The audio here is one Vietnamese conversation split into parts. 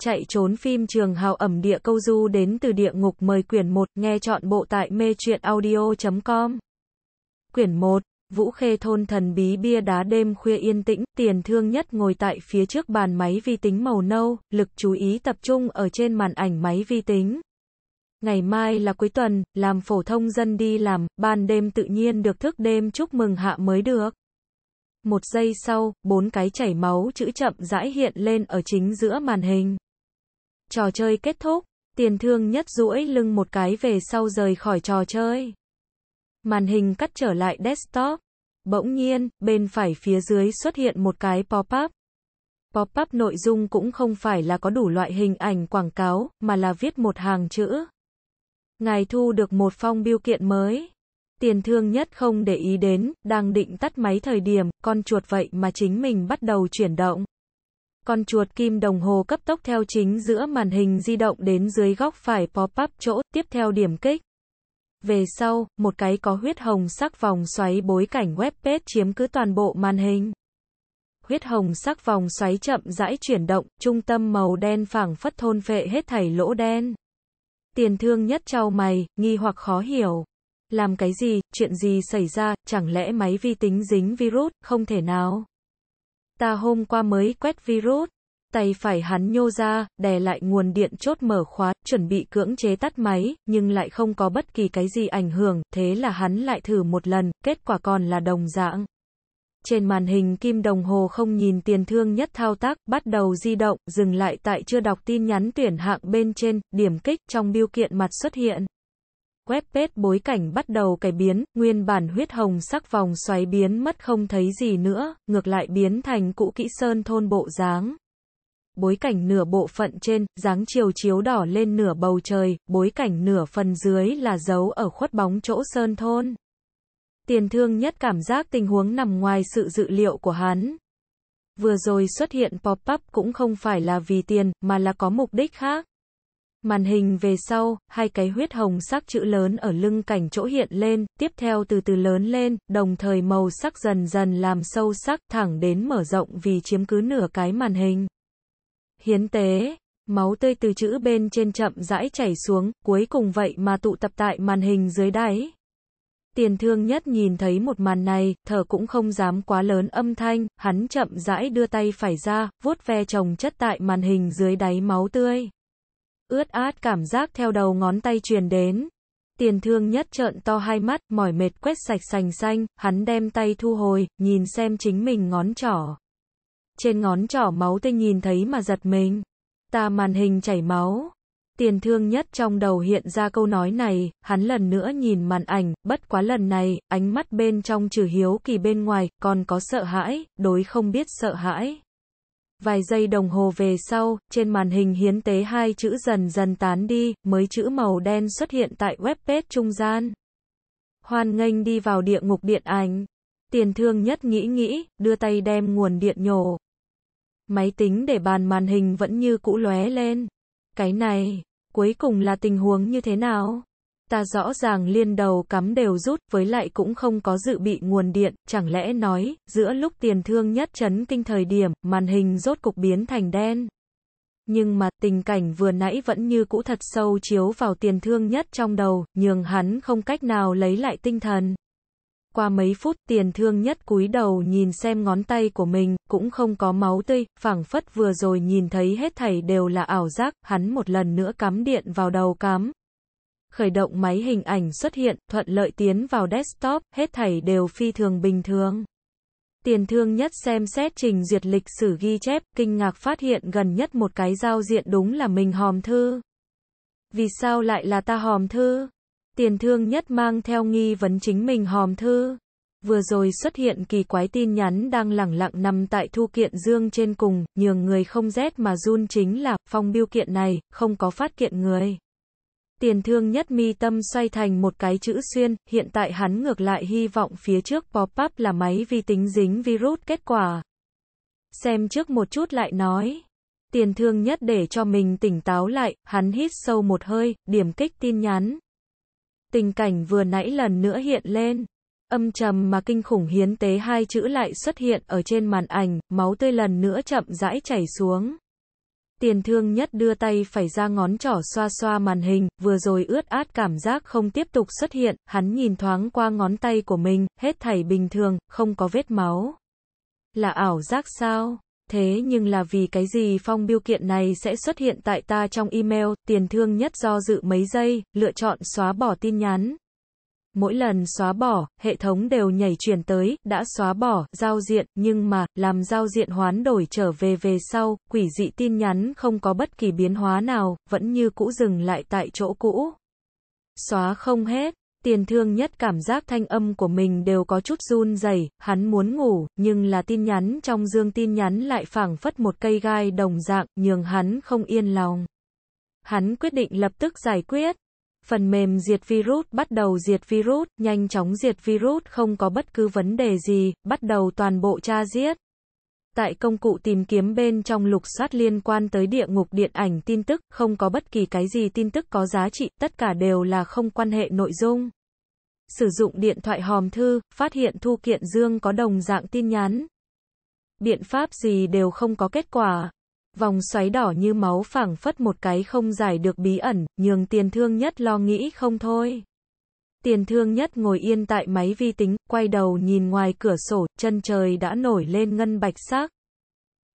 chạy trốn phim trường hào ẩm địa câu du đến từ địa ngục mời quyển 1, nghe chọn bộ tại mê truyện audio.com. Quyển 1, Vũ Khê thôn thần bí bia đá đêm khuya yên tĩnh, tiền thương nhất ngồi tại phía trước bàn máy vi tính màu nâu, lực chú ý tập trung ở trên màn ảnh máy vi tính. Ngày mai là cuối tuần, làm phổ thông dân đi làm, ban đêm tự nhiên được thức đêm chúc mừng hạ mới được. Một giây sau, bốn cái chảy máu chữ chậm rãi hiện lên ở chính giữa màn hình trò chơi kết thúc, tiền thương nhất duỗi lưng một cái về sau rời khỏi trò chơi. Màn hình cắt trở lại desktop. Bỗng nhiên, bên phải phía dưới xuất hiện một cái pop-up. Pop-up nội dung cũng không phải là có đủ loại hình ảnh quảng cáo, mà là viết một hàng chữ. Ngài thu được một phong biêu kiện mới. Tiền thương nhất không để ý đến, đang định tắt máy thời điểm, con chuột vậy mà chính mình bắt đầu chuyển động. Con chuột kim đồng hồ cấp tốc theo chính giữa màn hình di động đến dưới góc phải pop-up chỗ, tiếp theo điểm kích. Về sau, một cái có huyết hồng sắc vòng xoáy bối cảnh web page chiếm cứ toàn bộ màn hình. Huyết hồng sắc vòng xoáy chậm rãi chuyển động, trung tâm màu đen phẳng phất thôn phệ hết thảy lỗ đen. Tiền thương nhất trao mày, nghi hoặc khó hiểu. Làm cái gì, chuyện gì xảy ra, chẳng lẽ máy vi tính dính virus, không thể nào ta hôm qua mới quét virus. Tay phải hắn nhô ra, đè lại nguồn điện chốt mở khóa, chuẩn bị cưỡng chế tắt máy, nhưng lại không có bất kỳ cái gì ảnh hưởng, thế là hắn lại thử một lần, kết quả còn là đồng dạng. Trên màn hình kim đồng hồ không nhìn tiền thương nhất thao tác, bắt đầu di động, dừng lại tại chưa đọc tin nhắn tuyển hạng bên trên, điểm kích trong biêu kiện mặt xuất hiện web bối cảnh bắt đầu cải biến, nguyên bản huyết hồng sắc vòng xoáy biến mất không thấy gì nữa, ngược lại biến thành cũ kỹ sơn thôn bộ dáng. Bối cảnh nửa bộ phận trên, dáng chiều chiếu đỏ lên nửa bầu trời, bối cảnh nửa phần dưới là dấu ở khuất bóng chỗ sơn thôn. Tiền thương nhất cảm giác tình huống nằm ngoài sự dự liệu của hắn. Vừa rồi xuất hiện pop-up cũng không phải là vì tiền, mà là có mục đích khác. Màn hình về sau, hai cái huyết hồng sắc chữ lớn ở lưng cảnh chỗ hiện lên, tiếp theo từ từ lớn lên, đồng thời màu sắc dần dần làm sâu sắc thẳng đến mở rộng vì chiếm cứ nửa cái màn hình. Hiến tế, máu tươi từ chữ bên trên chậm rãi chảy xuống, cuối cùng vậy mà tụ tập tại màn hình dưới đáy. Tiền thương nhất nhìn thấy một màn này, thở cũng không dám quá lớn âm thanh, hắn chậm rãi đưa tay phải ra, vuốt ve chồng chất tại màn hình dưới đáy máu tươi ướt át cảm giác theo đầu ngón tay truyền đến. Tiền thương nhất trợn to hai mắt, mỏi mệt quét sạch sành xanh, hắn đem tay thu hồi, nhìn xem chính mình ngón trỏ. Trên ngón trỏ máu tinh nhìn thấy mà giật mình. Ta màn hình chảy máu. Tiền thương nhất trong đầu hiện ra câu nói này, hắn lần nữa nhìn màn ảnh, bất quá lần này, ánh mắt bên trong trừ hiếu kỳ bên ngoài, còn có sợ hãi, đối không biết sợ hãi. Vài giây đồng hồ về sau, trên màn hình hiến tế hai chữ dần dần tán đi, mới chữ màu đen xuất hiện tại webpage trung gian. Hoan nghênh đi vào địa ngục điện ảnh. Tiền thương nhất nghĩ nghĩ, đưa tay đem nguồn điện nhổ. Máy tính để bàn màn hình vẫn như cũ lóe lên. Cái này, cuối cùng là tình huống như thế nào? ta rõ ràng liên đầu cắm đều rút, với lại cũng không có dự bị nguồn điện, chẳng lẽ nói, giữa lúc tiền thương nhất chấn kinh thời điểm, màn hình rốt cục biến thành đen. Nhưng mà tình cảnh vừa nãy vẫn như cũ thật sâu chiếu vào tiền thương nhất trong đầu, nhường hắn không cách nào lấy lại tinh thần. Qua mấy phút tiền thương nhất cúi đầu nhìn xem ngón tay của mình, cũng không có máu tươi, phảng phất vừa rồi nhìn thấy hết thảy đều là ảo giác, hắn một lần nữa cắm điện vào đầu cắm, khởi động máy hình ảnh xuất hiện, thuận lợi tiến vào desktop, hết thảy đều phi thường bình thường. Tiền thương nhất xem xét trình duyệt lịch sử ghi chép, kinh ngạc phát hiện gần nhất một cái giao diện đúng là mình hòm thư. Vì sao lại là ta hòm thư? Tiền thương nhất mang theo nghi vấn chính mình hòm thư. Vừa rồi xuất hiện kỳ quái tin nhắn đang lẳng lặng nằm tại thu kiện dương trên cùng, nhường người không rét mà run chính là, phong biêu kiện này, không có phát kiện người. Tiền thương nhất mi tâm xoay thành một cái chữ xuyên, hiện tại hắn ngược lại hy vọng phía trước pop-up là máy vi tính dính virus kết quả. Xem trước một chút lại nói. Tiền thương nhất để cho mình tỉnh táo lại, hắn hít sâu một hơi, điểm kích tin nhắn. Tình cảnh vừa nãy lần nữa hiện lên. Âm trầm mà kinh khủng hiến tế hai chữ lại xuất hiện ở trên màn ảnh, máu tươi lần nữa chậm rãi chảy xuống. Tiền thương nhất đưa tay phải ra ngón trỏ xoa xoa màn hình, vừa rồi ướt át cảm giác không tiếp tục xuất hiện, hắn nhìn thoáng qua ngón tay của mình, hết thảy bình thường, không có vết máu. Là ảo giác sao? Thế nhưng là vì cái gì phong biêu kiện này sẽ xuất hiện tại ta trong email, tiền thương nhất do dự mấy giây, lựa chọn xóa bỏ tin nhắn, Mỗi lần xóa bỏ, hệ thống đều nhảy chuyển tới, đã xóa bỏ, giao diện, nhưng mà, làm giao diện hoán đổi trở về về sau, quỷ dị tin nhắn không có bất kỳ biến hóa nào, vẫn như cũ dừng lại tại chỗ cũ. Xóa không hết. Tiền thương nhất cảm giác thanh âm của mình đều có chút run dày hắn muốn ngủ, nhưng là tin nhắn trong dương tin nhắn lại phảng phất một cây gai đồng dạng, nhường hắn không yên lòng. Hắn quyết định lập tức giải quyết, Phần mềm diệt virus bắt đầu diệt virus, nhanh chóng diệt virus không có bất cứ vấn đề gì, bắt đầu toàn bộ tra giết. Tại công cụ tìm kiếm bên trong lục soát liên quan tới địa ngục điện ảnh tin tức, không có bất kỳ cái gì tin tức có giá trị, tất cả đều là không quan hệ nội dung. Sử dụng điện thoại hòm thư, phát hiện thu kiện dương có đồng dạng tin nhắn. Biện pháp gì đều không có kết quả, Vòng xoáy đỏ như máu phảng phất một cái không giải được bí ẩn, nhường tiền thương nhất lo nghĩ không thôi. Tiền thương nhất ngồi yên tại máy vi tính, quay đầu nhìn ngoài cửa sổ, chân trời đã nổi lên ngân bạch sắc.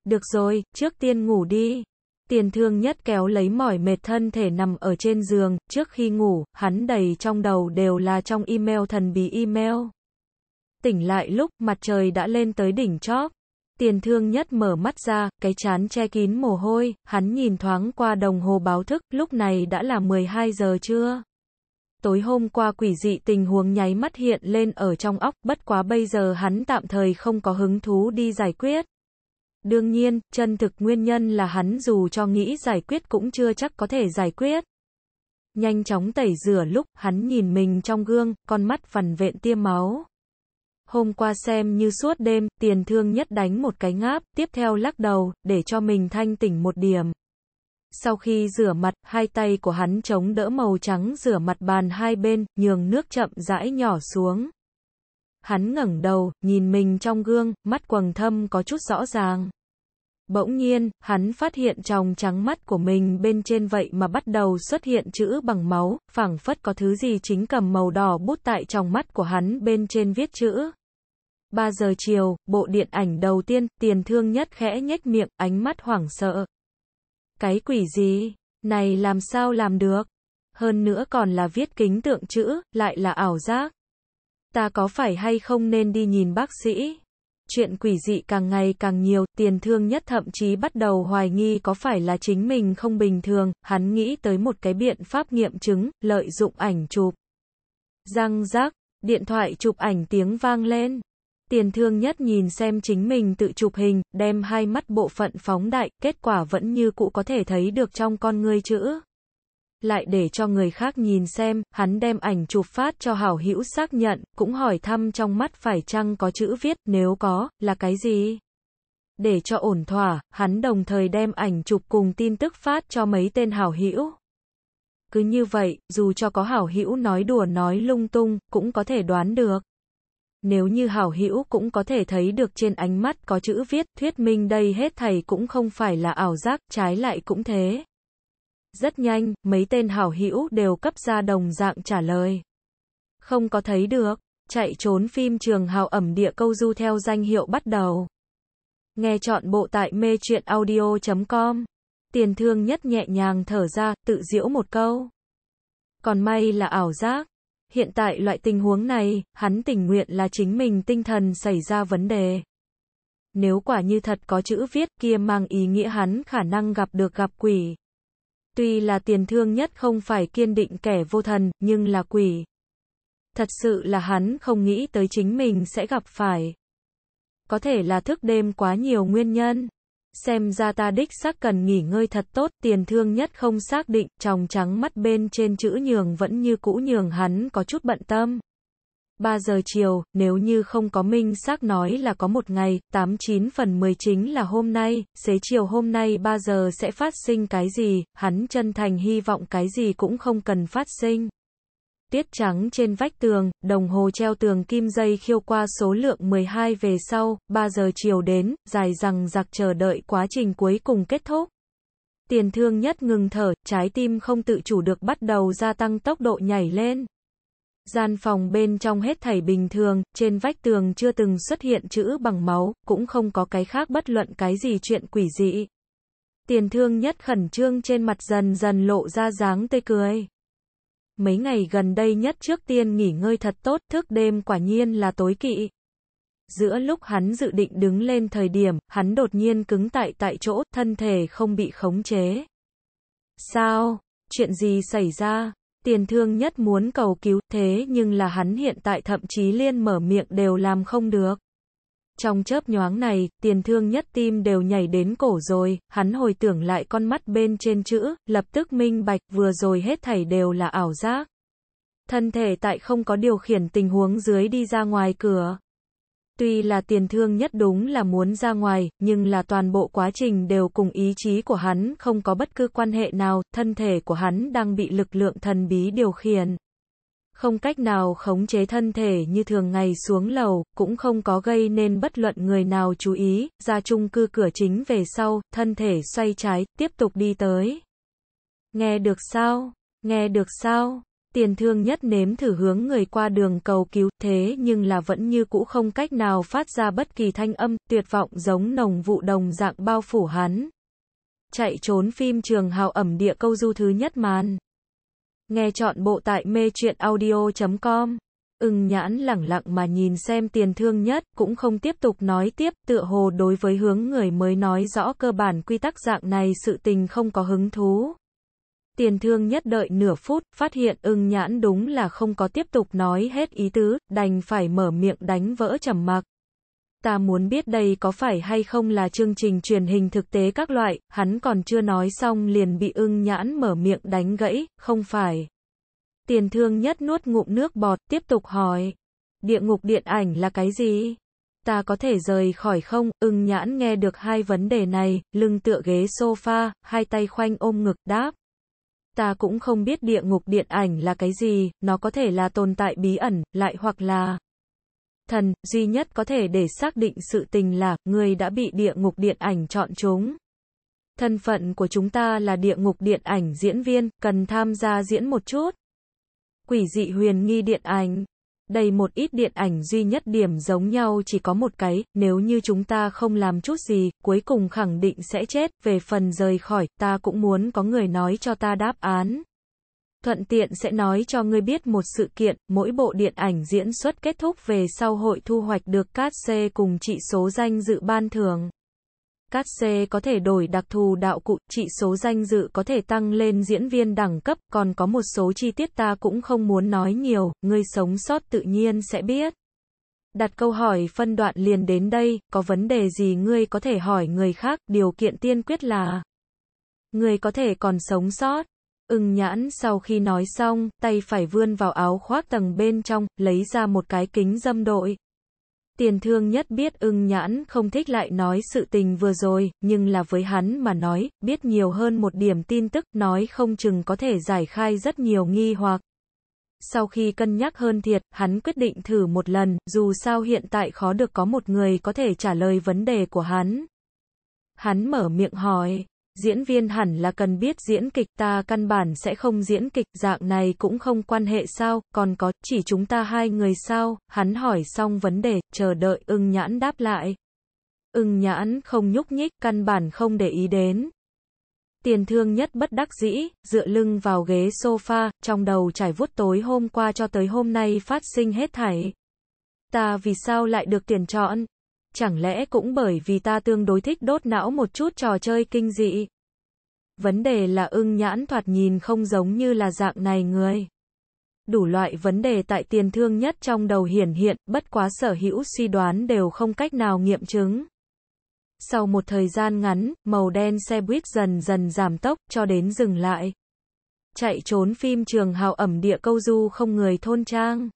Được rồi, trước tiên ngủ đi. Tiền thương nhất kéo lấy mỏi mệt thân thể nằm ở trên giường, trước khi ngủ, hắn đầy trong đầu đều là trong email thần bí email. Tỉnh lại lúc mặt trời đã lên tới đỉnh chóp. Tiền thương nhất mở mắt ra, cái chán che kín mồ hôi, hắn nhìn thoáng qua đồng hồ báo thức, lúc này đã là 12 giờ trưa. Tối hôm qua quỷ dị tình huống nháy mắt hiện lên ở trong óc, bất quá bây giờ hắn tạm thời không có hứng thú đi giải quyết. Đương nhiên, chân thực nguyên nhân là hắn dù cho nghĩ giải quyết cũng chưa chắc có thể giải quyết. Nhanh chóng tẩy rửa lúc hắn nhìn mình trong gương, con mắt phần vện tiêm máu. Hôm qua xem như suốt đêm, tiền thương nhất đánh một cái ngáp, tiếp theo lắc đầu, để cho mình thanh tỉnh một điểm. Sau khi rửa mặt, hai tay của hắn chống đỡ màu trắng rửa mặt bàn hai bên, nhường nước chậm rãi nhỏ xuống. Hắn ngẩng đầu, nhìn mình trong gương, mắt quầng thâm có chút rõ ràng. Bỗng nhiên, hắn phát hiện trong trắng mắt của mình bên trên vậy mà bắt đầu xuất hiện chữ bằng máu, phảng phất có thứ gì chính cầm màu đỏ bút tại trong mắt của hắn bên trên viết chữ. 3 giờ chiều, bộ điện ảnh đầu tiên, tiền thương nhất khẽ nhếch miệng, ánh mắt hoảng sợ. Cái quỷ gì? Này làm sao làm được? Hơn nữa còn là viết kính tượng chữ, lại là ảo giác. Ta có phải hay không nên đi nhìn bác sĩ? chuyện quỷ dị càng ngày càng nhiều, tiền thương nhất thậm chí bắt đầu hoài nghi có phải là chính mình không bình thường, hắn nghĩ tới một cái biện pháp nghiệm chứng, lợi dụng ảnh chụp. Răng rác, điện thoại chụp ảnh tiếng vang lên. Tiền thương nhất nhìn xem chính mình tự chụp hình, đem hai mắt bộ phận phóng đại, kết quả vẫn như cũ có thể thấy được trong con người chữ lại để cho người khác nhìn xem, hắn đem ảnh chụp phát cho hảo hữu xác nhận, cũng hỏi thăm trong mắt phải chăng có chữ viết, nếu có, là cái gì? Để cho ổn thỏa, hắn đồng thời đem ảnh chụp cùng tin tức phát cho mấy tên hảo hữu. Cứ như vậy, dù cho có hảo hữu nói đùa nói lung tung, cũng có thể đoán được. Nếu như hảo hữu cũng có thể thấy được trên ánh mắt có chữ viết, thuyết minh đây hết thầy cũng không phải là ảo giác, trái lại cũng thế. Rất nhanh, mấy tên hảo hữu đều cấp ra đồng dạng trả lời. Không có thấy được, chạy trốn phim trường hào ẩm địa câu du theo danh hiệu bắt đầu. Nghe chọn bộ tại mê chuyện audio.com. Tiền thương nhất nhẹ nhàng thở ra, tự diễu một câu. Còn may là ảo giác. Hiện tại loại tình huống này, hắn tình nguyện là chính mình tinh thần xảy ra vấn đề. Nếu quả như thật có chữ viết kia mang ý nghĩa hắn khả năng gặp được gặp quỷ. Tuy là tiền thương nhất không phải kiên định kẻ vô thần, nhưng là quỷ. Thật sự là hắn không nghĩ tới chính mình sẽ gặp phải. Có thể là thức đêm quá nhiều nguyên nhân. Xem ra ta đích xác cần nghỉ ngơi thật tốt, tiền thương nhất không xác định, trong trắng mắt bên trên chữ nhường vẫn như cũ nhường hắn có chút bận tâm. 3 giờ chiều, nếu như không có minh xác nói là có một ngày, 89 phần 10 chính là hôm nay, xế chiều hôm nay 3 giờ sẽ phát sinh cái gì, hắn chân thành hy vọng cái gì cũng không cần phát sinh. Tiết trắng trên vách tường, đồng hồ treo tường kim dây khiêu qua số lượng 12 về sau, 3 giờ chiều đến, dài rằng giặc chờ đợi quá trình cuối cùng kết thúc. Tiền thương nhất ngừng thở, trái tim không tự chủ được bắt đầu gia tăng tốc độ nhảy lên. Gian phòng bên trong hết thảy bình thường, trên vách tường chưa từng xuất hiện chữ bằng máu, cũng không có cái khác bất luận cái gì chuyện quỷ dị. Tiền thương nhất khẩn trương trên mặt dần dần lộ ra dáng tươi cười. Mấy ngày gần đây nhất trước tiên nghỉ ngơi thật tốt, thức đêm quả nhiên là tối kỵ. Giữa lúc hắn dự định đứng lên thời điểm, hắn đột nhiên cứng tại tại chỗ, thân thể không bị khống chế. Sao? Chuyện gì xảy ra? Tiền thương nhất muốn cầu cứu thế nhưng là hắn hiện tại thậm chí liên mở miệng đều làm không được. Trong chớp nhoáng này, tiền thương nhất tim đều nhảy đến cổ rồi, hắn hồi tưởng lại con mắt bên trên chữ, lập tức minh bạch vừa rồi hết thảy đều là ảo giác. Thân thể tại không có điều khiển tình huống dưới đi ra ngoài cửa. Tuy là tiền thương nhất đúng là muốn ra ngoài, nhưng là toàn bộ quá trình đều cùng ý chí của hắn không có bất cứ quan hệ nào, thân thể của hắn đang bị lực lượng thần bí điều khiển. Không cách nào khống chế thân thể như thường ngày xuống lầu, cũng không có gây nên bất luận người nào chú ý, ra chung cư cửa chính về sau, thân thể xoay trái, tiếp tục đi tới. Nghe được sao? Nghe được sao? Tiền thương nhất nếm thử hướng người qua đường cầu cứu, thế nhưng là vẫn như cũ không cách nào phát ra bất kỳ thanh âm, tuyệt vọng giống nồng vụ đồng dạng bao phủ hắn. Chạy trốn phim trường hào ẩm địa câu du thứ nhất màn. Nghe chọn bộ tại mê truyện audio.com. ừng nhãn lẳng lặng mà nhìn xem tiền thương nhất, cũng không tiếp tục nói tiếp, tựa hồ đối với hướng người mới nói rõ cơ bản quy tắc dạng này sự tình không có hứng thú. Tiền thương nhất đợi nửa phút, phát hiện ưng nhãn đúng là không có tiếp tục nói hết ý tứ, đành phải mở miệng đánh vỡ trầm mặc. Ta muốn biết đây có phải hay không là chương trình truyền hình thực tế các loại, hắn còn chưa nói xong liền bị ưng nhãn mở miệng đánh gãy, không phải. Tiền thương nhất nuốt ngụm nước bọt, tiếp tục hỏi. Địa ngục điện ảnh là cái gì? Ta có thể rời khỏi không? Ưng nhãn nghe được hai vấn đề này, lưng tựa ghế sofa, hai tay khoanh ôm ngực đáp ta cũng không biết địa ngục điện ảnh là cái gì, nó có thể là tồn tại bí ẩn, lại hoặc là thần, duy nhất có thể để xác định sự tình là, người đã bị địa ngục điện ảnh chọn chúng. Thân phận của chúng ta là địa ngục điện ảnh diễn viên, cần tham gia diễn một chút. Quỷ dị huyền nghi điện ảnh đây một ít điện ảnh duy nhất điểm giống nhau chỉ có một cái, nếu như chúng ta không làm chút gì, cuối cùng khẳng định sẽ chết, về phần rời khỏi, ta cũng muốn có người nói cho ta đáp án. Thuận tiện sẽ nói cho ngươi biết một sự kiện, mỗi bộ điện ảnh diễn xuất kết thúc về sau hội thu hoạch được cát xê cùng trị số danh dự ban thường Cát xê có thể đổi đặc thù đạo cụ, trị số danh dự có thể tăng lên diễn viên đẳng cấp, còn có một số chi tiết ta cũng không muốn nói nhiều, người sống sót tự nhiên sẽ biết. Đặt câu hỏi phân đoạn liền đến đây, có vấn đề gì ngươi có thể hỏi người khác, điều kiện tiên quyết là người có thể còn sống sót. Ưng nhãn sau khi nói xong, tay phải vươn vào áo khoác tầng bên trong, lấy ra một cái kính dâm đội, Tiền thương nhất biết ưng nhãn không thích lại nói sự tình vừa rồi, nhưng là với hắn mà nói, biết nhiều hơn một điểm tin tức, nói không chừng có thể giải khai rất nhiều nghi hoặc. Sau khi cân nhắc hơn thiệt, hắn quyết định thử một lần, dù sao hiện tại khó được có một người có thể trả lời vấn đề của hắn. Hắn mở miệng hỏi, Diễn viên hẳn là cần biết diễn kịch ta căn bản sẽ không diễn kịch dạng này cũng không quan hệ sao, còn có, chỉ chúng ta hai người sao, hắn hỏi xong vấn đề, chờ đợi ưng nhãn đáp lại. Ưng nhãn không nhúc nhích, căn bản không để ý đến. Tiền thương nhất bất đắc dĩ, dựa lưng vào ghế sofa, trong đầu trải vuốt tối hôm qua cho tới hôm nay phát sinh hết thảy. Ta vì sao lại được tiền chọn, chẳng lẽ cũng bởi vì ta tương đối thích đốt não một chút trò chơi kinh dị. Vấn đề là ưng nhãn thoạt nhìn không giống như là dạng này người. Đủ loại vấn đề tại tiền thương nhất trong đầu hiển hiện, bất quá sở hữu suy đoán đều không cách nào nghiệm chứng. Sau một thời gian ngắn, màu đen xe buýt dần dần giảm tốc, cho đến dừng lại. Chạy trốn phim trường hào ẩm địa câu du không người thôn trang.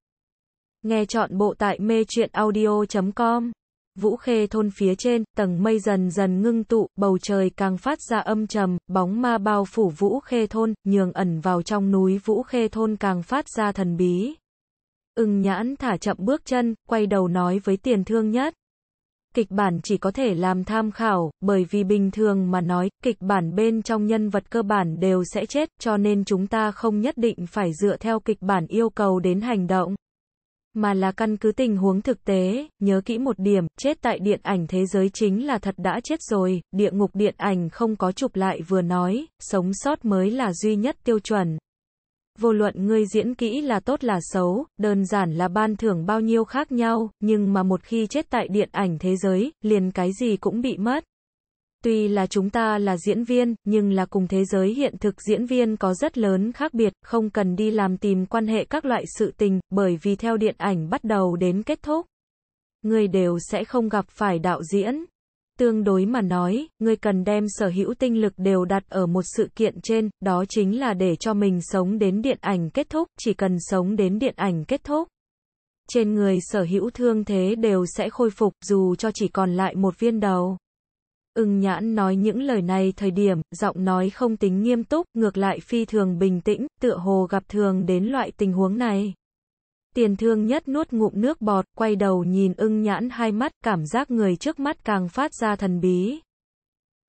Nghe chọn bộ tại mê truyện audio.com Vũ Khê thôn phía trên, tầng mây dần dần ngưng tụ, bầu trời càng phát ra âm trầm, bóng ma bao phủ Vũ Khê thôn, nhường ẩn vào trong núi Vũ Khê thôn càng phát ra thần bí. Ưng nhãn thả chậm bước chân, quay đầu nói với tiền thương nhất. Kịch bản chỉ có thể làm tham khảo, bởi vì bình thường mà nói, kịch bản bên trong nhân vật cơ bản đều sẽ chết, cho nên chúng ta không nhất định phải dựa theo kịch bản yêu cầu đến hành động mà là căn cứ tình huống thực tế, nhớ kỹ một điểm, chết tại điện ảnh thế giới chính là thật đã chết rồi, địa ngục điện ảnh không có chụp lại vừa nói, sống sót mới là duy nhất tiêu chuẩn. Vô luận ngươi diễn kỹ là tốt là xấu, đơn giản là ban thưởng bao nhiêu khác nhau, nhưng mà một khi chết tại điện ảnh thế giới, liền cái gì cũng bị mất tuy là chúng ta là diễn viên, nhưng là cùng thế giới hiện thực diễn viên có rất lớn khác biệt, không cần đi làm tìm quan hệ các loại sự tình, bởi vì theo điện ảnh bắt đầu đến kết thúc, người đều sẽ không gặp phải đạo diễn. Tương đối mà nói, người cần đem sở hữu tinh lực đều đặt ở một sự kiện trên, đó chính là để cho mình sống đến điện ảnh kết thúc, chỉ cần sống đến điện ảnh kết thúc trên người sở hữu thương thế đều sẽ khôi phục dù cho chỉ còn lại một viên đầu. Ưng nhãn nói những lời này thời điểm, giọng nói không tính nghiêm túc, ngược lại phi thường bình tĩnh, tựa hồ gặp thường đến loại tình huống này. Tiền thương nhất nuốt ngụm nước bọt, quay đầu nhìn ưng nhãn hai mắt, cảm giác người trước mắt càng phát ra thần bí.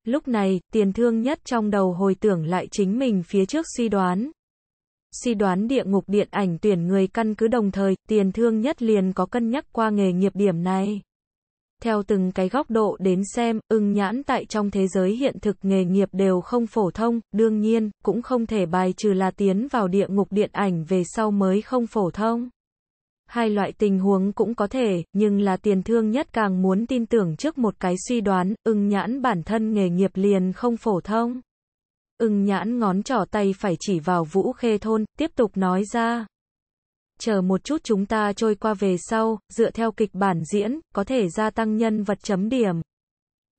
Lúc này, tiền thương nhất trong đầu hồi tưởng lại chính mình phía trước suy đoán. Suy đoán địa ngục điện ảnh tuyển người căn cứ đồng thời, tiền thương nhất liền có cân nhắc qua nghề nghiệp điểm này theo từng cái góc độ đến xem, ưng nhãn tại trong thế giới hiện thực nghề nghiệp đều không phổ thông, đương nhiên, cũng không thể bài trừ là tiến vào địa ngục điện ảnh về sau mới không phổ thông. Hai loại tình huống cũng có thể, nhưng là tiền thương nhất càng muốn tin tưởng trước một cái suy đoán, ưng nhãn bản thân nghề nghiệp liền không phổ thông. Ưng nhãn ngón trỏ tay phải chỉ vào vũ khê thôn, tiếp tục nói ra, chờ một chút chúng ta trôi qua về sau, dựa theo kịch bản diễn, có thể gia tăng nhân vật chấm điểm.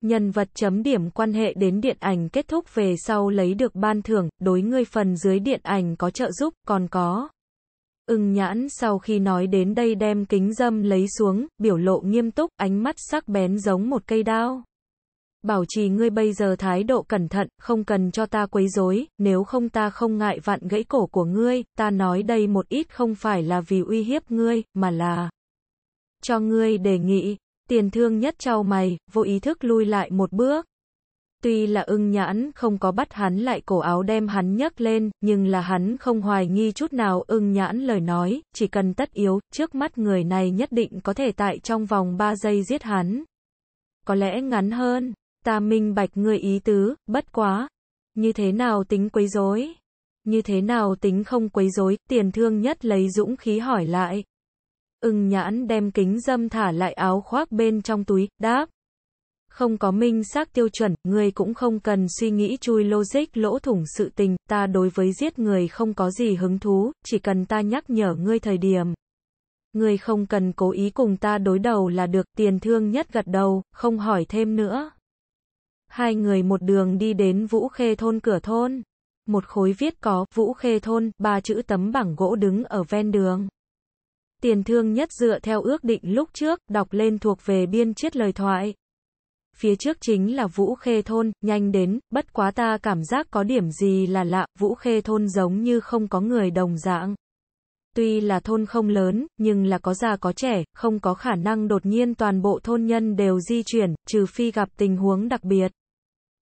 Nhân vật chấm điểm quan hệ đến điện ảnh kết thúc về sau lấy được ban thưởng, đối ngươi phần dưới điện ảnh có trợ giúp, còn có. Ưng nhãn sau khi nói đến đây đem kính dâm lấy xuống, biểu lộ nghiêm túc, ánh mắt sắc bén giống một cây đao. Bảo trì ngươi bây giờ thái độ cẩn thận, không cần cho ta quấy rối, nếu không ta không ngại vặn gãy cổ của ngươi, ta nói đây một ít không phải là vì uy hiếp ngươi, mà là cho ngươi đề nghị. Tiền thương nhất trao mày, vô ý thức lui lại một bước. Tuy là ưng nhãn không có bắt hắn lại cổ áo đem hắn nhấc lên, nhưng là hắn không hoài nghi chút nào ưng nhãn lời nói, chỉ cần tất yếu, trước mắt người này nhất định có thể tại trong vòng 3 giây giết hắn. Có lẽ ngắn hơn. Ta minh bạch ngươi ý tứ, bất quá. Như thế nào tính quấy rối? Như thế nào tính không quấy rối? Tiền thương nhất lấy dũng khí hỏi lại. Ưng nhãn đem kính dâm thả lại áo khoác bên trong túi, đáp. Không có minh xác tiêu chuẩn, ngươi cũng không cần suy nghĩ chui logic lỗ thủng sự tình, ta đối với giết người không có gì hứng thú, chỉ cần ta nhắc nhở ngươi thời điểm, Người không cần cố ý cùng ta đối đầu là được, tiền thương nhất gật đầu, không hỏi thêm nữa. Hai người một đường đi đến Vũ Khê thôn cửa thôn. Một khối viết có Vũ Khê thôn, ba chữ tấm bảng gỗ đứng ở ven đường. Tiền thương nhất dựa theo ước định lúc trước, đọc lên thuộc về biên chiết lời thoại. Phía trước chính là Vũ Khê thôn, nhanh đến, bất quá ta cảm giác có điểm gì là lạ, Vũ Khê thôn giống như không có người đồng dạng. Tuy là thôn không lớn, nhưng là có già có trẻ, không có khả năng đột nhiên toàn bộ thôn nhân đều di chuyển, trừ phi gặp tình huống đặc biệt.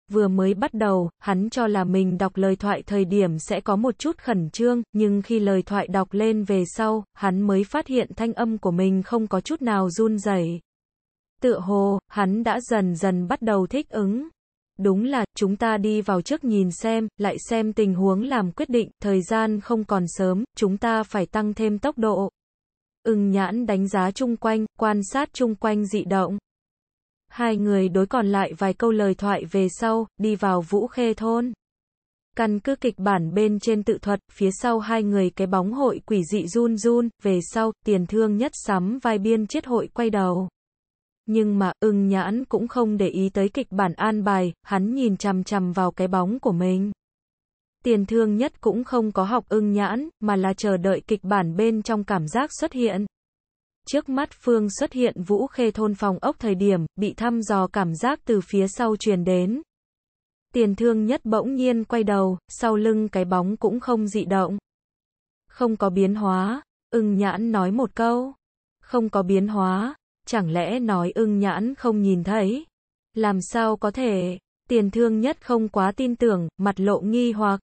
Vừa mới bắt đầu, hắn cho là mình đọc lời thoại thời điểm sẽ có một chút khẩn trương, nhưng khi lời thoại đọc lên về sau, hắn mới phát hiện thanh âm của mình không có chút nào run rẩy. Tựa hồ, hắn đã dần dần bắt đầu thích ứng. Đúng là, chúng ta đi vào trước nhìn xem, lại xem tình huống làm quyết định, thời gian không còn sớm, chúng ta phải tăng thêm tốc độ. Ưng nhãn đánh giá chung quanh, quan sát chung quanh dị động. Hai người đối còn lại vài câu lời thoại về sau, đi vào Vũ Khê thôn. Căn cứ kịch bản bên trên tự thuật, phía sau hai người cái bóng hội quỷ dị run run, về sau, tiền thương nhất sắm vai biên chết hội quay đầu. Nhưng mà, ưng nhãn cũng không để ý tới kịch bản an bài, hắn nhìn chằm chằm vào cái bóng của mình. Tiền thương nhất cũng không có học ưng nhãn, mà là chờ đợi kịch bản bên trong cảm giác xuất hiện trước mắt Phương xuất hiện Vũ Khê thôn phòng ốc thời điểm, bị thăm dò cảm giác từ phía sau truyền đến. Tiền thương nhất bỗng nhiên quay đầu, sau lưng cái bóng cũng không dị động. Không có biến hóa, ưng nhãn nói một câu. Không có biến hóa, chẳng lẽ nói ưng nhãn không nhìn thấy? Làm sao có thể, tiền thương nhất không quá tin tưởng, mặt lộ nghi hoặc.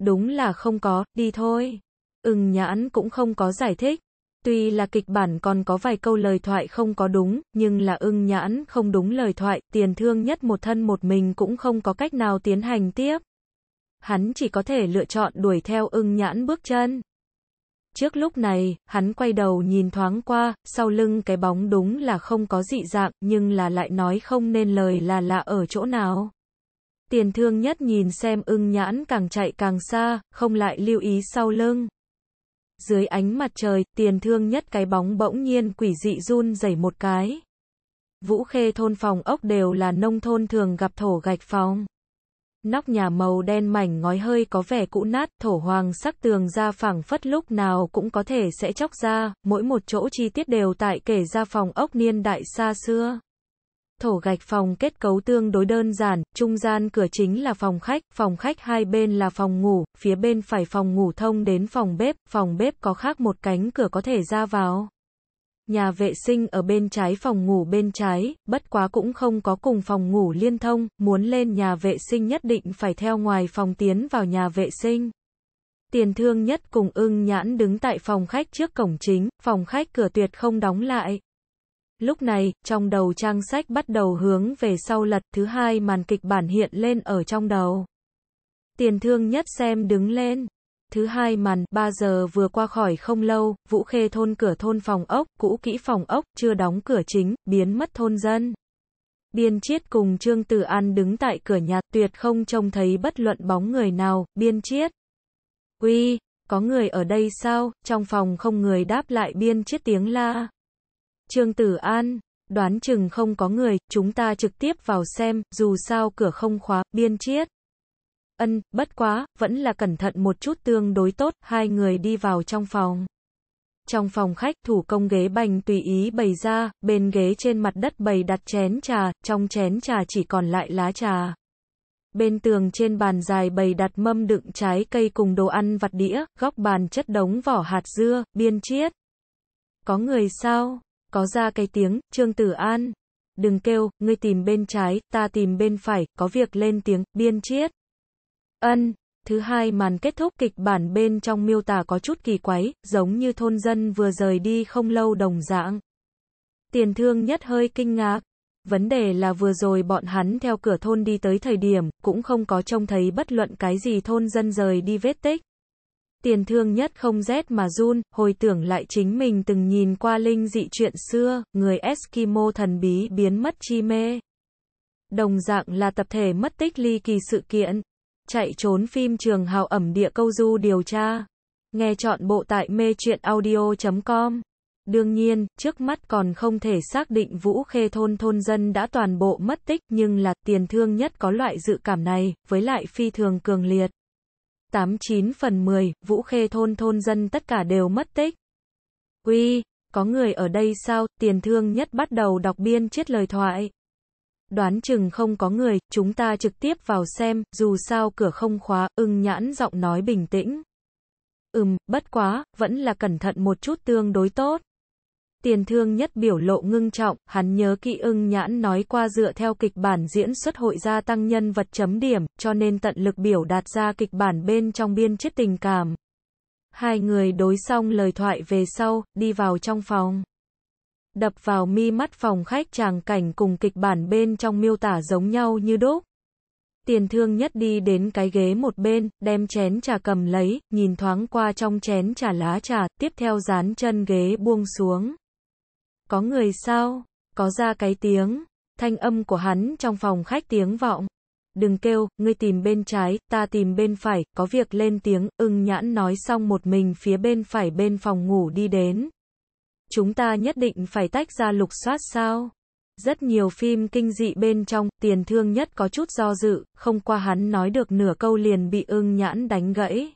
Đúng là không có, đi thôi. Ưng nhãn cũng không có giải thích. Tuy là kịch bản còn có vài câu lời thoại không có đúng, nhưng là ưng nhãn không đúng lời thoại, tiền thương nhất một thân một mình cũng không có cách nào tiến hành tiếp. Hắn chỉ có thể lựa chọn đuổi theo ưng nhãn bước chân. Trước lúc này, hắn quay đầu nhìn thoáng qua, sau lưng cái bóng đúng là không có dị dạng, nhưng là lại nói không nên lời là lạ ở chỗ nào. Tiền thương nhất nhìn xem ưng nhãn càng chạy càng xa, không lại lưu ý sau lưng. Dưới ánh mặt trời, tiền thương nhất cái bóng bỗng nhiên quỷ dị run rẩy một cái. Vũ khê thôn phòng ốc đều là nông thôn thường gặp thổ gạch phong Nóc nhà màu đen mảnh ngói hơi có vẻ cũ nát, thổ hoàng sắc tường ra phẳng phất lúc nào cũng có thể sẽ chóc ra, mỗi một chỗ chi tiết đều tại kể ra phòng ốc niên đại xa xưa thổ gạch phòng kết cấu tương đối đơn giản, trung gian cửa chính là phòng khách, phòng khách hai bên là phòng ngủ, phía bên phải phòng ngủ thông đến phòng bếp, phòng bếp có khác một cánh cửa có thể ra vào. Nhà vệ sinh ở bên trái phòng ngủ bên trái, bất quá cũng không có cùng phòng ngủ liên thông, muốn lên nhà vệ sinh nhất định phải theo ngoài phòng tiến vào nhà vệ sinh. Tiền thương nhất cùng ưng nhãn đứng tại phòng khách trước cổng chính, phòng khách cửa tuyệt không đóng lại, Lúc này, trong đầu trang sách bắt đầu hướng về sau lật, thứ hai màn kịch bản hiện lên ở trong đầu. Tiền thương nhất xem đứng lên. Thứ hai màn, 3 giờ vừa qua khỏi không lâu, Vũ Khê thôn cửa thôn phòng ốc, cũ kỹ phòng ốc, chưa đóng cửa chính, biến mất thôn dân. Biên Chiết cùng Trương Tử An đứng tại cửa nhà, tuyệt không trông thấy bất luận bóng người nào, Biên Chiết. Uy, có người ở đây sao? Trong phòng không người đáp lại Biên Chiết tiếng la. Trương Tử An, đoán chừng không có người, chúng ta trực tiếp vào xem, dù sao cửa không khóa, biên chiết. Ân, bất quá, vẫn là cẩn thận một chút tương đối tốt, hai người đi vào trong phòng. Trong phòng khách, thủ công ghế bành tùy ý bày ra, bên ghế trên mặt đất bày đặt chén trà, trong chén trà chỉ còn lại lá trà. Bên tường trên bàn dài bày đặt mâm đựng trái cây cùng đồ ăn vặt đĩa, góc bàn chất đống vỏ hạt dưa, biên chiết. Có người sao? có ra cái tiếng, Trương Tử An. Đừng kêu, ngươi tìm bên trái, ta tìm bên phải, có việc lên tiếng, biên chiết. Ân. Thứ hai màn kết thúc kịch bản bên trong miêu tả có chút kỳ quái, giống như thôn dân vừa rời đi không lâu đồng dạng. Tiền thương nhất hơi kinh ngạc. Vấn đề là vừa rồi bọn hắn theo cửa thôn đi tới thời điểm, cũng không có trông thấy bất luận cái gì thôn dân rời đi vết tích. Tiền thương nhất không rét mà run, hồi tưởng lại chính mình từng nhìn qua linh dị chuyện xưa, người Eskimo thần bí biến mất chi mê. Đồng dạng là tập thể mất tích ly kỳ sự kiện. Chạy trốn phim trường hào ẩm địa câu du điều tra. Nghe chọn bộ tại mê chuyện audio.com. Đương nhiên, trước mắt còn không thể xác định Vũ Khê thôn thôn dân đã toàn bộ mất tích nhưng là tiền thương nhất có loại dự cảm này, với lại phi thường cường liệt. 89 phần 10, Vũ Khê thôn thôn dân tất cả đều mất tích. quy có người ở đây sao, tiền thương nhất bắt đầu đọc biên chết lời thoại. Đoán chừng không có người, chúng ta trực tiếp vào xem, dù sao cửa không khóa, ưng nhãn giọng nói bình tĩnh. Ừm, bất quá, vẫn là cẩn thận một chút tương đối tốt tiền thương nhất biểu lộ ngưng trọng, hắn nhớ kỹ ưng nhãn nói qua dựa theo kịch bản diễn xuất hội gia tăng nhân vật chấm điểm, cho nên tận lực biểu đạt ra kịch bản bên trong biên chất tình cảm. Hai người đối xong lời thoại về sau, đi vào trong phòng. Đập vào mi mắt phòng khách tràng cảnh cùng kịch bản bên trong miêu tả giống nhau như đốt Tiền thương nhất đi đến cái ghế một bên, đem chén trà cầm lấy, nhìn thoáng qua trong chén trà lá trà, tiếp theo dán chân ghế buông xuống. Có người sao? Có ra cái tiếng. Thanh âm của hắn trong phòng khách tiếng vọng. Đừng kêu, ngươi tìm bên trái, ta tìm bên phải, có việc lên tiếng, ưng nhãn nói xong một mình phía bên phải bên phòng ngủ đi đến. Chúng ta nhất định phải tách ra lục soát sao? Rất nhiều phim kinh dị bên trong, tiền thương nhất có chút do dự, không qua hắn nói được nửa câu liền bị ưng nhãn đánh gãy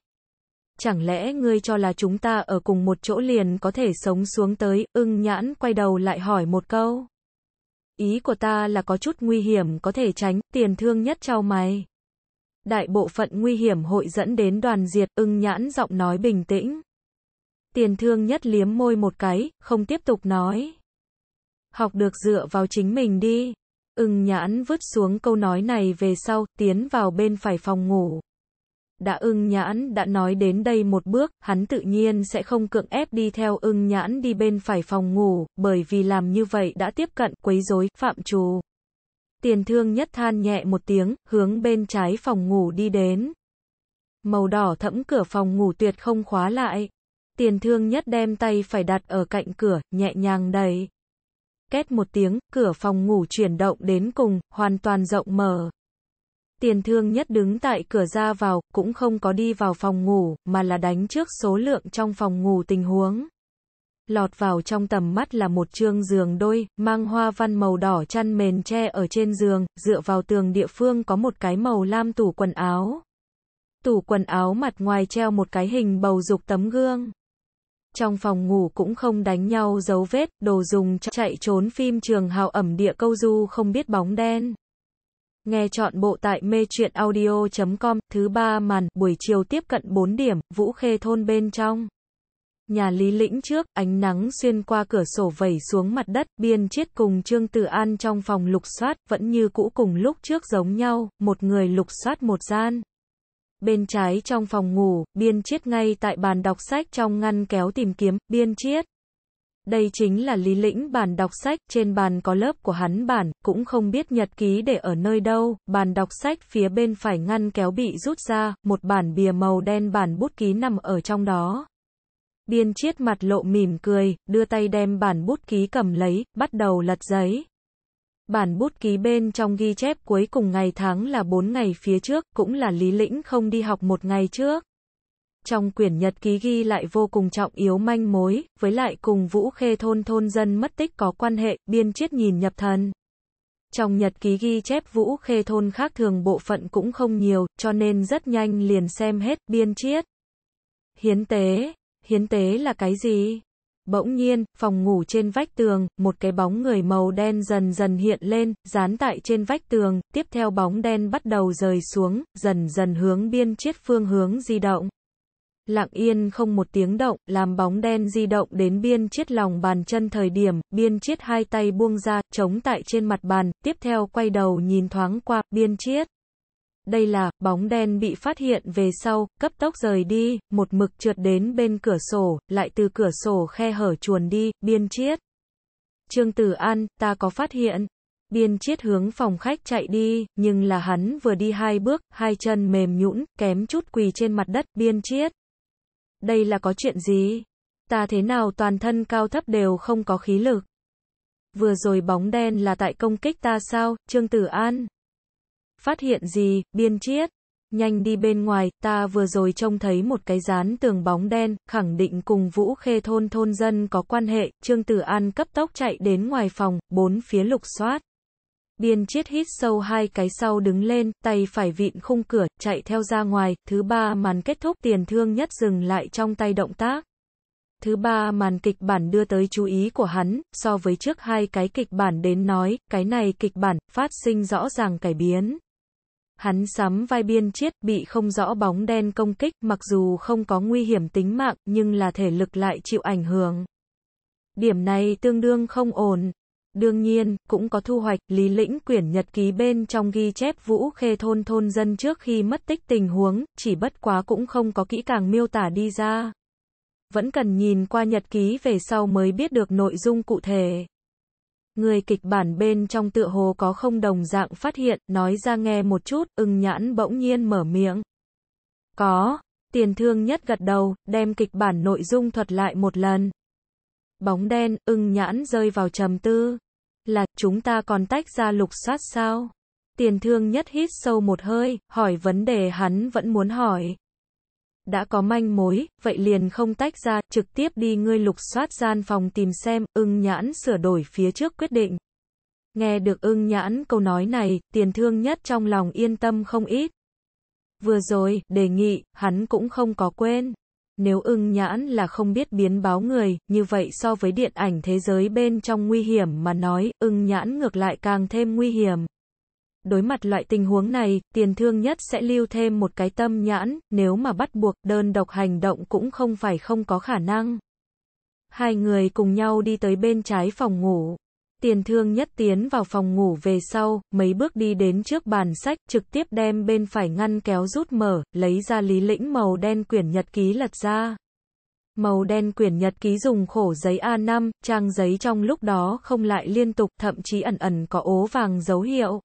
chẳng lẽ ngươi cho là chúng ta ở cùng một chỗ liền có thể sống xuống tới, ưng nhãn quay đầu lại hỏi một câu. Ý của ta là có chút nguy hiểm có thể tránh, tiền thương nhất trao mày. Đại bộ phận nguy hiểm hội dẫn đến đoàn diệt, ưng nhãn giọng nói bình tĩnh. Tiền thương nhất liếm môi một cái, không tiếp tục nói. Học được dựa vào chính mình đi. Ưng nhãn vứt xuống câu nói này về sau, tiến vào bên phải phòng ngủ đã ưng nhãn đã nói đến đây một bước, hắn tự nhiên sẽ không cưỡng ép đi theo ưng nhãn đi bên phải phòng ngủ, bởi vì làm như vậy đã tiếp cận, quấy rối phạm trù. Tiền thương nhất than nhẹ một tiếng, hướng bên trái phòng ngủ đi đến. Màu đỏ thẫm cửa phòng ngủ tuyệt không khóa lại. Tiền thương nhất đem tay phải đặt ở cạnh cửa, nhẹ nhàng đẩy. Két một tiếng, cửa phòng ngủ chuyển động đến cùng, hoàn toàn rộng mở. Tiền thương nhất đứng tại cửa ra vào, cũng không có đi vào phòng ngủ, mà là đánh trước số lượng trong phòng ngủ tình huống. Lọt vào trong tầm mắt là một chương giường đôi, mang hoa văn màu đỏ chăn mền che ở trên giường, dựa vào tường địa phương có một cái màu lam tủ quần áo. Tủ quần áo mặt ngoài treo một cái hình bầu dục tấm gương. Trong phòng ngủ cũng không đánh nhau dấu vết, đồ dùng chạy trốn phim trường hào ẩm địa câu du không biết bóng đen. Nghe chọn bộ tại mê truyện audio.com, thứ ba màn, buổi chiều tiếp cận 4 điểm, Vũ Khê thôn bên trong. Nhà Lý Lĩnh trước, ánh nắng xuyên qua cửa sổ vẩy xuống mặt đất, biên chiết cùng Trương Tử An trong phòng lục soát, vẫn như cũ cùng lúc trước giống nhau, một người lục soát một gian. Bên trái trong phòng ngủ, biên chiết ngay tại bàn đọc sách trong ngăn kéo tìm kiếm, biên chiết. Đây chính là Lý Lĩnh bàn đọc sách, trên bàn có lớp của hắn bản, cũng không biết nhật ký để ở nơi đâu, bàn đọc sách phía bên phải ngăn kéo bị rút ra, một bản bìa màu đen bản bút ký nằm ở trong đó. Biên chiết mặt lộ mỉm cười, đưa tay đem bản bút ký cầm lấy, bắt đầu lật giấy. Bản bút ký bên trong ghi chép cuối cùng ngày tháng là 4 ngày phía trước, cũng là Lý Lĩnh không đi học một ngày trước. Trong quyển nhật ký ghi lại vô cùng trọng yếu manh mối, với lại cùng Vũ Khê thôn thôn dân mất tích có quan hệ, biên chiết nhìn nhập thần. Trong nhật ký ghi chép Vũ Khê thôn khác thường bộ phận cũng không nhiều, cho nên rất nhanh liền xem hết, biên chiết. Hiến tế, hiến tế là cái gì? Bỗng nhiên, phòng ngủ trên vách tường, một cái bóng người màu đen dần dần hiện lên, dán tại trên vách tường, tiếp theo bóng đen bắt đầu rời xuống, dần dần hướng biên chiết phương hướng di động lặng yên không một tiếng động, làm bóng đen di động đến biên chiết lòng bàn chân thời điểm, biên chiết hai tay buông ra, chống tại trên mặt bàn, tiếp theo quay đầu nhìn thoáng qua, biên chiết. Đây là, bóng đen bị phát hiện về sau, cấp tốc rời đi, một mực trượt đến bên cửa sổ, lại từ cửa sổ khe hở chuồn đi, biên chiết. Trương Tử An, ta có phát hiện. Biên chiết hướng phòng khách chạy đi, nhưng là hắn vừa đi hai bước, hai chân mềm nhũn, kém chút quỳ trên mặt đất, biên chiết đây là có chuyện gì? Ta thế nào toàn thân cao thấp đều không có khí lực? Vừa rồi bóng đen là tại công kích ta sao, Trương Tử An? Phát hiện gì, biên chiết? Nhanh đi bên ngoài, ta vừa rồi trông thấy một cái dán tường bóng đen, khẳng định cùng Vũ Khê thôn thôn dân có quan hệ, Trương Tử An cấp tốc chạy đến ngoài phòng, bốn phía lục soát. Biên chiết hít sâu hai cái sau đứng lên, tay phải vịn khung cửa, chạy theo ra ngoài. Thứ ba màn kết thúc tiền thương nhất dừng lại trong tay động tác. Thứ ba màn kịch bản đưa tới chú ý của hắn, so với trước hai cái kịch bản đến nói, cái này kịch bản, phát sinh rõ ràng cải biến. Hắn sắm vai biên chiết, bị không rõ bóng đen công kích, mặc dù không có nguy hiểm tính mạng, nhưng là thể lực lại chịu ảnh hưởng. Điểm này tương đương không ổn. Đương nhiên, cũng có thu hoạch, Lý Lĩnh quyển nhật ký bên trong ghi chép Vũ Khê thôn thôn dân trước khi mất tích tình huống, chỉ bất quá cũng không có kỹ càng miêu tả đi ra. Vẫn cần nhìn qua nhật ký về sau mới biết được nội dung cụ thể. Người kịch bản bên trong tựa hồ có không đồng dạng phát hiện, nói ra nghe một chút, ưng nhãn bỗng nhiên mở miệng. Có, tiền thương nhất gật đầu, đem kịch bản nội dung thuật lại một lần. Bóng đen, ưng nhãn rơi vào trầm tư. Là, chúng ta còn tách ra lục soát sao? Tiền thương nhất hít sâu một hơi, hỏi vấn đề hắn vẫn muốn hỏi. Đã có manh mối, vậy liền không tách ra, trực tiếp đi ngươi lục soát gian phòng tìm xem, ưng nhãn sửa đổi phía trước quyết định. Nghe được ưng nhãn câu nói này, tiền thương nhất trong lòng yên tâm không ít. Vừa rồi, đề nghị, hắn cũng không có quên. Nếu ưng nhãn là không biết biến báo người, như vậy so với điện ảnh thế giới bên trong nguy hiểm mà nói, ưng nhãn ngược lại càng thêm nguy hiểm. Đối mặt loại tình huống này, tiền thương nhất sẽ lưu thêm một cái tâm nhãn, nếu mà bắt buộc đơn độc hành động cũng không phải không có khả năng. Hai người cùng nhau đi tới bên trái phòng ngủ. Tiền thương nhất tiến vào phòng ngủ về sau, mấy bước đi đến trước bàn sách, trực tiếp đem bên phải ngăn kéo rút mở, lấy ra lý lĩnh màu đen quyển nhật ký lật ra. Màu đen quyển nhật ký dùng khổ giấy A5, trang giấy trong lúc đó không lại liên tục, thậm chí ẩn ẩn có ố vàng dấu hiệu.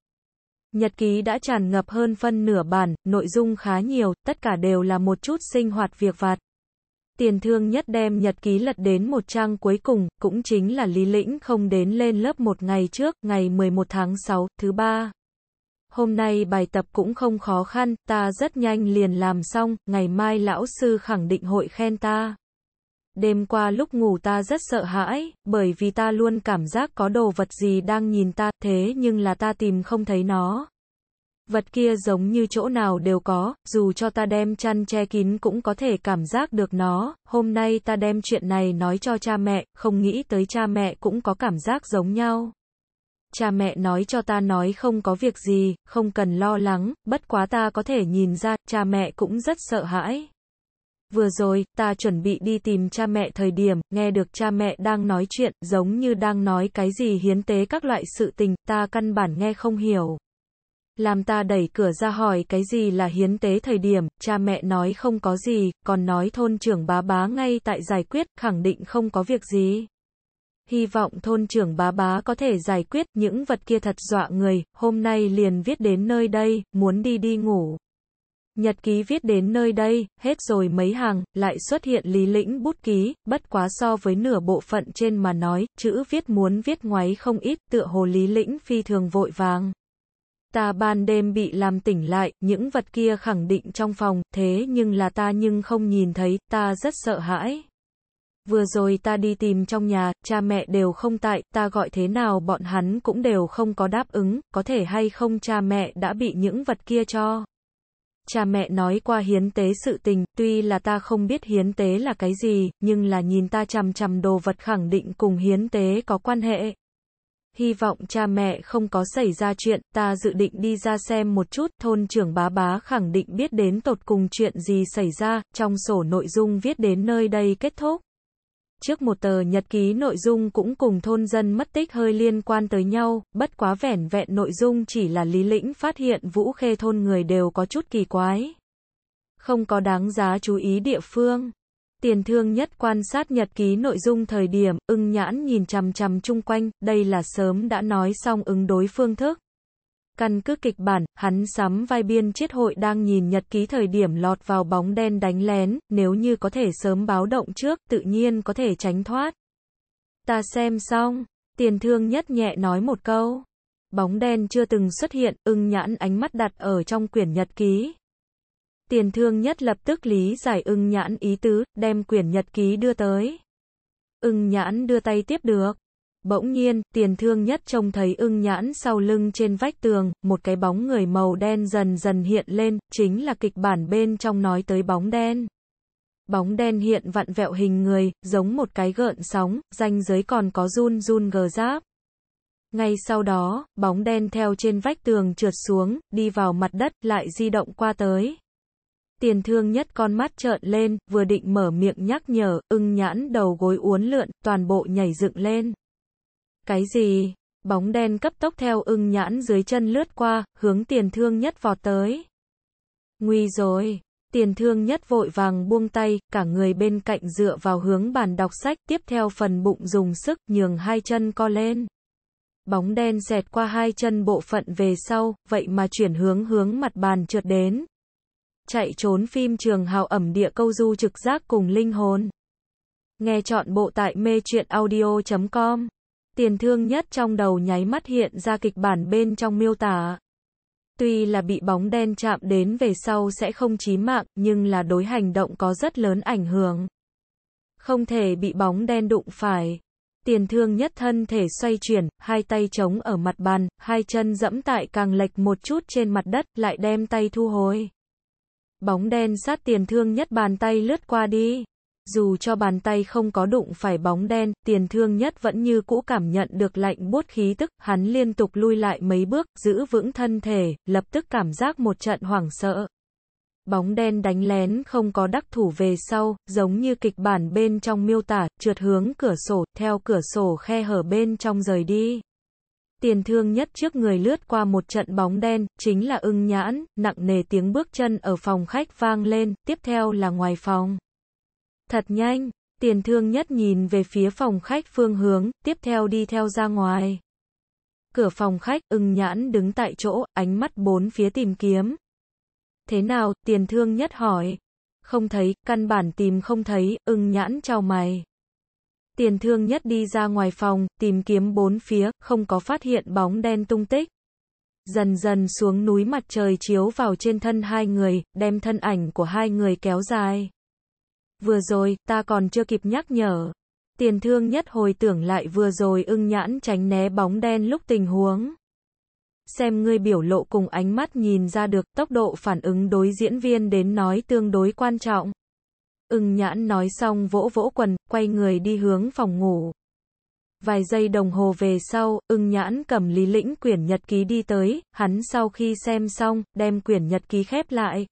Nhật ký đã tràn ngập hơn phân nửa bản, nội dung khá nhiều, tất cả đều là một chút sinh hoạt việc vặt. Tiền thương nhất đem nhật ký lật đến một trang cuối cùng, cũng chính là Lý Lĩnh không đến lên lớp một ngày trước, ngày 11 tháng 6, thứ ba. Hôm nay bài tập cũng không khó khăn, ta rất nhanh liền làm xong, ngày mai lão sư khẳng định hội khen ta. Đêm qua lúc ngủ ta rất sợ hãi, bởi vì ta luôn cảm giác có đồ vật gì đang nhìn ta, thế nhưng là ta tìm không thấy nó vật kia giống như chỗ nào đều có, dù cho ta đem chăn che kín cũng có thể cảm giác được nó, hôm nay ta đem chuyện này nói cho cha mẹ, không nghĩ tới cha mẹ cũng có cảm giác giống nhau. Cha mẹ nói cho ta nói không có việc gì, không cần lo lắng, bất quá ta có thể nhìn ra, cha mẹ cũng rất sợ hãi. Vừa rồi, ta chuẩn bị đi tìm cha mẹ thời điểm, nghe được cha mẹ đang nói chuyện, giống như đang nói cái gì hiến tế các loại sự tình, ta căn bản nghe không hiểu. Làm ta đẩy cửa ra hỏi cái gì là hiến tế thời điểm, cha mẹ nói không có gì, còn nói thôn trưởng bá bá ngay tại giải quyết, khẳng định không có việc gì. Hy vọng thôn trưởng bá bá có thể giải quyết những vật kia thật dọa người, hôm nay liền viết đến nơi đây, muốn đi đi ngủ. Nhật ký viết đến nơi đây, hết rồi mấy hàng, lại xuất hiện lý lĩnh bút ký, bất quá so với nửa bộ phận trên mà nói, chữ viết muốn viết ngoáy không ít, tựa hồ lý lĩnh phi thường vội vàng ta ban đêm bị làm tỉnh lại, những vật kia khẳng định trong phòng, thế nhưng là ta nhưng không nhìn thấy, ta rất sợ hãi. Vừa rồi ta đi tìm trong nhà, cha mẹ đều không tại, ta gọi thế nào bọn hắn cũng đều không có đáp ứng, có thể hay không cha mẹ đã bị những vật kia cho. Cha mẹ nói qua hiến tế sự tình, tuy là ta không biết hiến tế là cái gì, nhưng là nhìn ta chằm chằm đồ vật khẳng định cùng hiến tế có quan hệ hy vọng cha mẹ không có xảy ra chuyện, ta dự định đi ra xem một chút, thôn trưởng bá bá khẳng định biết đến tột cùng chuyện gì xảy ra, trong sổ nội dung viết đến nơi đây kết thúc. Trước một tờ nhật ký nội dung cũng cùng thôn dân mất tích hơi liên quan tới nhau, bất quá vẻn vẹn nội dung chỉ là lý lĩnh phát hiện vũ khê thôn người đều có chút kỳ quái. Không có đáng giá chú ý địa phương. Tiền thương nhất quan sát nhật ký nội dung thời điểm, ưng nhãn nhìn chằm chằm chung quanh, đây là sớm đã nói xong ứng đối phương thức. Căn cứ kịch bản, hắn sắm vai biên chiết hội đang nhìn nhật ký thời điểm lọt vào bóng đen đánh lén, nếu như có thể sớm báo động trước, tự nhiên có thể tránh thoát. Ta xem xong, tiền thương nhất nhẹ nói một câu. Bóng đen chưa từng xuất hiện, ưng nhãn ánh mắt đặt ở trong quyển nhật ký, Tiền thương nhất lập tức lý giải ưng nhãn ý tứ, đem quyển nhật ký đưa tới. Ưng nhãn đưa tay tiếp được. Bỗng nhiên, tiền thương nhất trông thấy ưng nhãn sau lưng trên vách tường, một cái bóng người màu đen dần dần hiện lên, chính là kịch bản bên trong nói tới bóng đen. Bóng đen hiện vặn vẹo hình người, giống một cái gợn sóng, ranh giới còn có run run gờ giáp. Ngay sau đó, bóng đen theo trên vách tường trượt xuống, đi vào mặt đất, lại di động qua tới. Tiền thương nhất con mắt trợn lên, vừa định mở miệng nhắc nhở, ưng nhãn đầu gối uốn lượn, toàn bộ nhảy dựng lên. Cái gì? Bóng đen cấp tốc theo ưng nhãn dưới chân lướt qua, hướng tiền thương nhất vọt tới. Nguy rồi, tiền thương nhất vội vàng buông tay, cả người bên cạnh dựa vào hướng bàn đọc sách, tiếp theo phần bụng dùng sức, nhường hai chân co lên. Bóng đen xẹt qua hai chân bộ phận về sau, vậy mà chuyển hướng hướng mặt bàn trượt đến, chạy trốn phim trường hào ẩm địa câu du trực giác cùng linh hồn. Nghe chọn bộ tại mê truyện audio.com. Tiền thương nhất trong đầu nháy mắt hiện ra kịch bản bên trong miêu tả. Tuy là bị bóng đen chạm đến về sau sẽ không chí mạng, nhưng là đối hành động có rất lớn ảnh hưởng. Không thể bị bóng đen đụng phải. Tiền thương nhất thân thể xoay chuyển, hai tay chống ở mặt bàn, hai chân dẫm tại càng lệch một chút trên mặt đất, lại đem tay thu hồi. Bóng đen sát tiền thương nhất bàn tay lướt qua đi. Dù cho bàn tay không có đụng phải bóng đen, tiền thương nhất vẫn như cũ cảm nhận được lạnh buốt khí tức, hắn liên tục lui lại mấy bước, giữ vững thân thể, lập tức cảm giác một trận hoảng sợ. Bóng đen đánh lén không có đắc thủ về sau, giống như kịch bản bên trong miêu tả, trượt hướng cửa sổ, theo cửa sổ khe hở bên trong rời đi tiền thương nhất trước người lướt qua một trận bóng đen, chính là ưng nhãn, nặng nề tiếng bước chân ở phòng khách vang lên, tiếp theo là ngoài phòng. Thật nhanh, tiền thương nhất nhìn về phía phòng khách phương hướng, tiếp theo đi theo ra ngoài. Cửa phòng khách, ưng nhãn đứng tại chỗ, ánh mắt bốn phía tìm kiếm. Thế nào, tiền thương nhất hỏi. Không thấy, căn bản tìm không thấy, ưng nhãn trao mày. Tiền thương nhất đi ra ngoài phòng, tìm kiếm bốn phía, không có phát hiện bóng đen tung tích. Dần dần xuống núi mặt trời chiếu vào trên thân hai người, đem thân ảnh của hai người kéo dài. Vừa rồi, ta còn chưa kịp nhắc nhở. Tiền thương nhất hồi tưởng lại vừa rồi ưng nhãn tránh né bóng đen lúc tình huống. Xem ngươi biểu lộ cùng ánh mắt nhìn ra được tốc độ phản ứng đối diễn viên đến nói tương đối quan trọng. Ưng nhãn nói xong vỗ vỗ quần, quay người đi hướng phòng ngủ. Vài giây đồng hồ về sau, ưng nhãn cầm lý lĩnh quyển nhật ký đi tới, hắn sau khi xem xong, đem quyển nhật ký khép lại.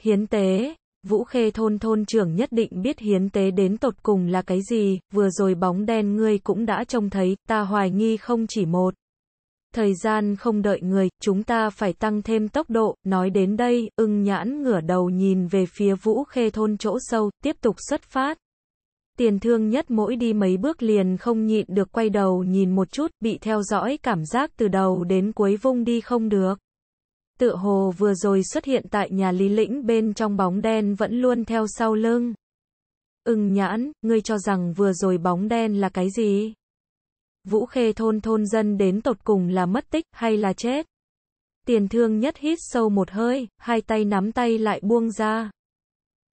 Hiến tế, Vũ Khê thôn thôn trưởng nhất định biết hiến tế đến tột cùng là cái gì, vừa rồi bóng đen ngươi cũng đã trông thấy, ta hoài nghi không chỉ một thời gian không đợi người, chúng ta phải tăng thêm tốc độ, nói đến đây, ưng nhãn ngửa đầu nhìn về phía vũ khê thôn chỗ sâu, tiếp tục xuất phát. Tiền thương nhất mỗi đi mấy bước liền không nhịn được quay đầu nhìn một chút, bị theo dõi cảm giác từ đầu đến cuối vung đi không được. Tựa hồ vừa rồi xuất hiện tại nhà lý lĩnh bên trong bóng đen vẫn luôn theo sau lưng. Ưng nhãn, ngươi cho rằng vừa rồi bóng đen là cái gì? Vũ Khê thôn thôn dân đến tột cùng là mất tích hay là chết. Tiền thương nhất hít sâu một hơi, hai tay nắm tay lại buông ra.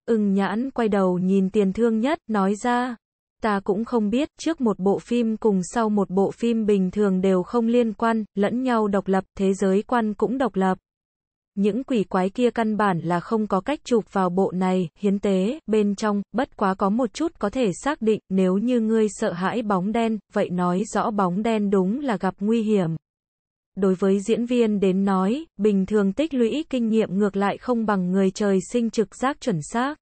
Ưng nhãn quay đầu nhìn tiền thương nhất, nói ra. Ta cũng không biết, trước một bộ phim cùng sau một bộ phim bình thường đều không liên quan, lẫn nhau độc lập, thế giới quan cũng độc lập. Những quỷ quái kia căn bản là không có cách chụp vào bộ này, hiến tế, bên trong, bất quá có một chút có thể xác định, nếu như ngươi sợ hãi bóng đen, vậy nói rõ bóng đen đúng là gặp nguy hiểm. Đối với diễn viên đến nói, bình thường tích lũy kinh nghiệm ngược lại không bằng người trời sinh trực giác chuẩn xác.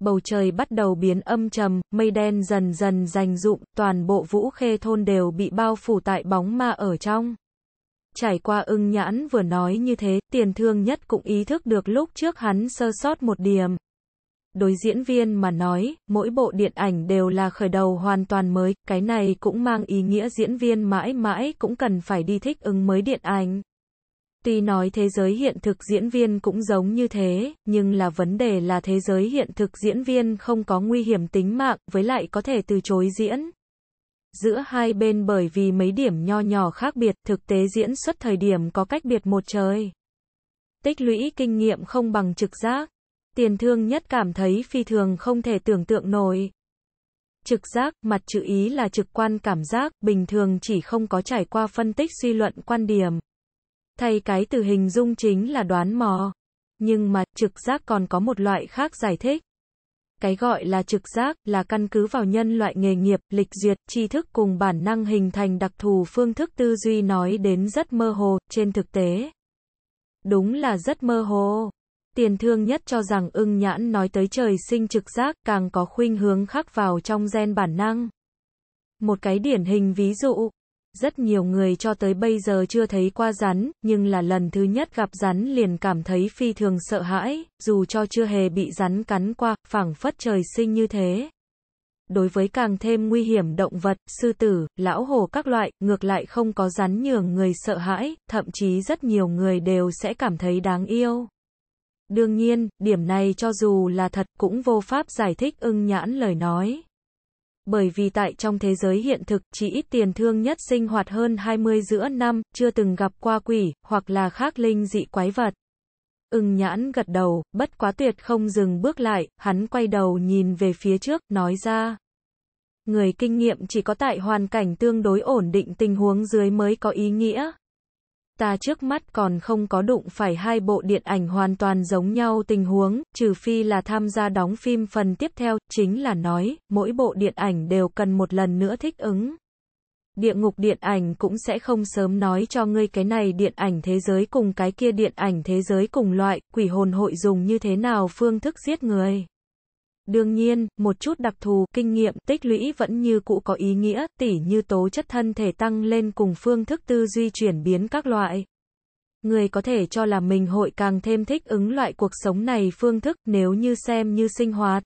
Bầu trời bắt đầu biến âm trầm, mây đen dần dần rành rụm, toàn bộ vũ khê thôn đều bị bao phủ tại bóng ma ở trong. Trải qua ưng nhãn vừa nói như thế, tiền thương nhất cũng ý thức được lúc trước hắn sơ sót một điểm. Đối diễn viên mà nói, mỗi bộ điện ảnh đều là khởi đầu hoàn toàn mới, cái này cũng mang ý nghĩa diễn viên mãi mãi cũng cần phải đi thích ứng mới điện ảnh. Tuy nói thế giới hiện thực diễn viên cũng giống như thế, nhưng là vấn đề là thế giới hiện thực diễn viên không có nguy hiểm tính mạng, với lại có thể từ chối diễn giữa hai bên bởi vì mấy điểm nho nhỏ khác biệt, thực tế diễn xuất thời điểm có cách biệt một trời. Tích lũy kinh nghiệm không bằng trực giác. Tiền thương nhất cảm thấy phi thường không thể tưởng tượng nổi. Trực giác, mặt chữ ý là trực quan cảm giác, bình thường chỉ không có trải qua phân tích suy luận quan điểm. Thay cái từ hình dung chính là đoán mò. Nhưng mà, trực giác còn có một loại khác giải thích. Cái gọi là trực giác là căn cứ vào nhân loại nghề nghiệp, lịch duyệt, tri thức cùng bản năng hình thành đặc thù phương thức tư duy nói đến rất mơ hồ, trên thực tế. Đúng là rất mơ hồ. Tiền thương nhất cho rằng ưng nhãn nói tới trời sinh trực giác càng có khuynh hướng khắc vào trong gen bản năng. Một cái điển hình ví dụ, rất nhiều người cho tới bây giờ chưa thấy qua rắn, nhưng là lần thứ nhất gặp rắn liền cảm thấy phi thường sợ hãi, dù cho chưa hề bị rắn cắn qua, phảng phất trời sinh như thế. Đối với càng thêm nguy hiểm động vật, sư tử, lão hổ các loại, ngược lại không có rắn nhường người sợ hãi, thậm chí rất nhiều người đều sẽ cảm thấy đáng yêu. Đương nhiên, điểm này cho dù là thật cũng vô pháp giải thích ưng nhãn lời nói bởi vì tại trong thế giới hiện thực, chỉ ít tiền thương nhất sinh hoạt hơn 20 giữa năm, chưa từng gặp qua quỷ, hoặc là khác linh dị quái vật. Ưng nhãn gật đầu, bất quá tuyệt không dừng bước lại, hắn quay đầu nhìn về phía trước, nói ra. Người kinh nghiệm chỉ có tại hoàn cảnh tương đối ổn định tình huống dưới mới có ý nghĩa ta trước mắt còn không có đụng phải hai bộ điện ảnh hoàn toàn giống nhau tình huống, trừ phi là tham gia đóng phim phần tiếp theo, chính là nói, mỗi bộ điện ảnh đều cần một lần nữa thích ứng. Địa ngục điện ảnh cũng sẽ không sớm nói cho ngươi cái này điện ảnh thế giới cùng cái kia điện ảnh thế giới cùng loại, quỷ hồn hội dùng như thế nào phương thức giết người. Đương nhiên, một chút đặc thù, kinh nghiệm, tích lũy vẫn như cũ có ý nghĩa, tỉ như tố chất thân thể tăng lên cùng phương thức tư duy chuyển biến các loại. Người có thể cho là mình hội càng thêm thích ứng loại cuộc sống này phương thức nếu như xem như sinh hoạt.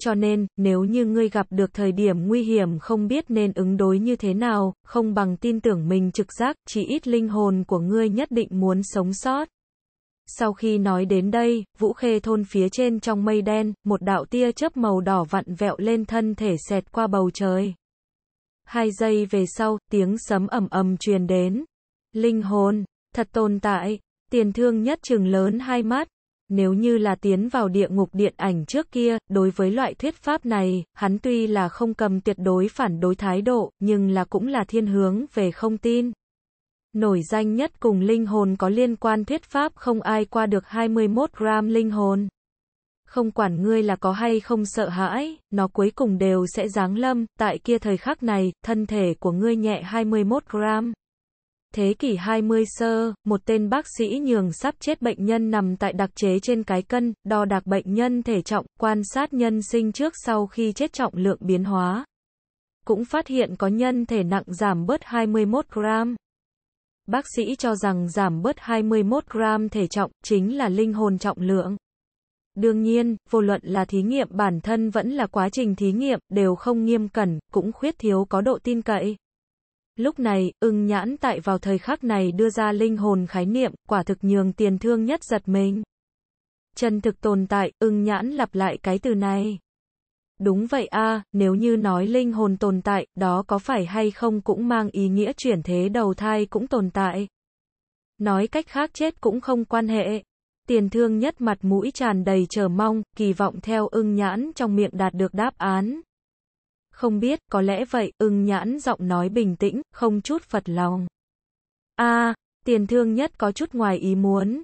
Cho nên, nếu như ngươi gặp được thời điểm nguy hiểm không biết nên ứng đối như thế nào, không bằng tin tưởng mình trực giác, chỉ ít linh hồn của ngươi nhất định muốn sống sót. Sau khi nói đến đây, Vũ Khê thôn phía trên trong mây đen, một đạo tia chớp màu đỏ vặn vẹo lên thân thể xẹt qua bầu trời. Hai giây về sau, tiếng sấm ầm ầm truyền đến. Linh hồn, thật tồn tại, tiền thương nhất trường lớn hai mắt. Nếu như là tiến vào địa ngục điện ảnh trước kia, đối với loại thuyết pháp này, hắn tuy là không cầm tuyệt đối phản đối thái độ, nhưng là cũng là thiên hướng về không tin. Nổi danh nhất cùng linh hồn có liên quan thuyết pháp không ai qua được 21 gram linh hồn. Không quản ngươi là có hay không sợ hãi, nó cuối cùng đều sẽ giáng lâm, tại kia thời khắc này, thân thể của ngươi nhẹ 21 gram. Thế kỷ 20 sơ, một tên bác sĩ nhường sắp chết bệnh nhân nằm tại đặc chế trên cái cân, đo đạc bệnh nhân thể trọng, quan sát nhân sinh trước sau khi chết trọng lượng biến hóa. Cũng phát hiện có nhân thể nặng giảm bớt 21 gram. Bác sĩ cho rằng giảm bớt 21 gram thể trọng chính là linh hồn trọng lượng. Đương nhiên, vô luận là thí nghiệm bản thân vẫn là quá trình thí nghiệm, đều không nghiêm cẩn, cũng khuyết thiếu có độ tin cậy. Lúc này, ưng nhãn tại vào thời khắc này đưa ra linh hồn khái niệm, quả thực nhường tiền thương nhất giật mình. Chân thực tồn tại, ưng nhãn lặp lại cái từ này. Đúng vậy a, nếu như nói linh hồn tồn tại, đó có phải hay không cũng mang ý nghĩa chuyển thế đầu thai cũng tồn tại. Nói cách khác chết cũng không quan hệ. Tiền thương nhất mặt mũi tràn đầy chờ mong, kỳ vọng theo ưng nhãn trong miệng đạt được đáp án. Không biết, có lẽ vậy, ưng nhãn giọng nói bình tĩnh, không chút phật lòng. a tiền thương nhất có chút ngoài ý muốn,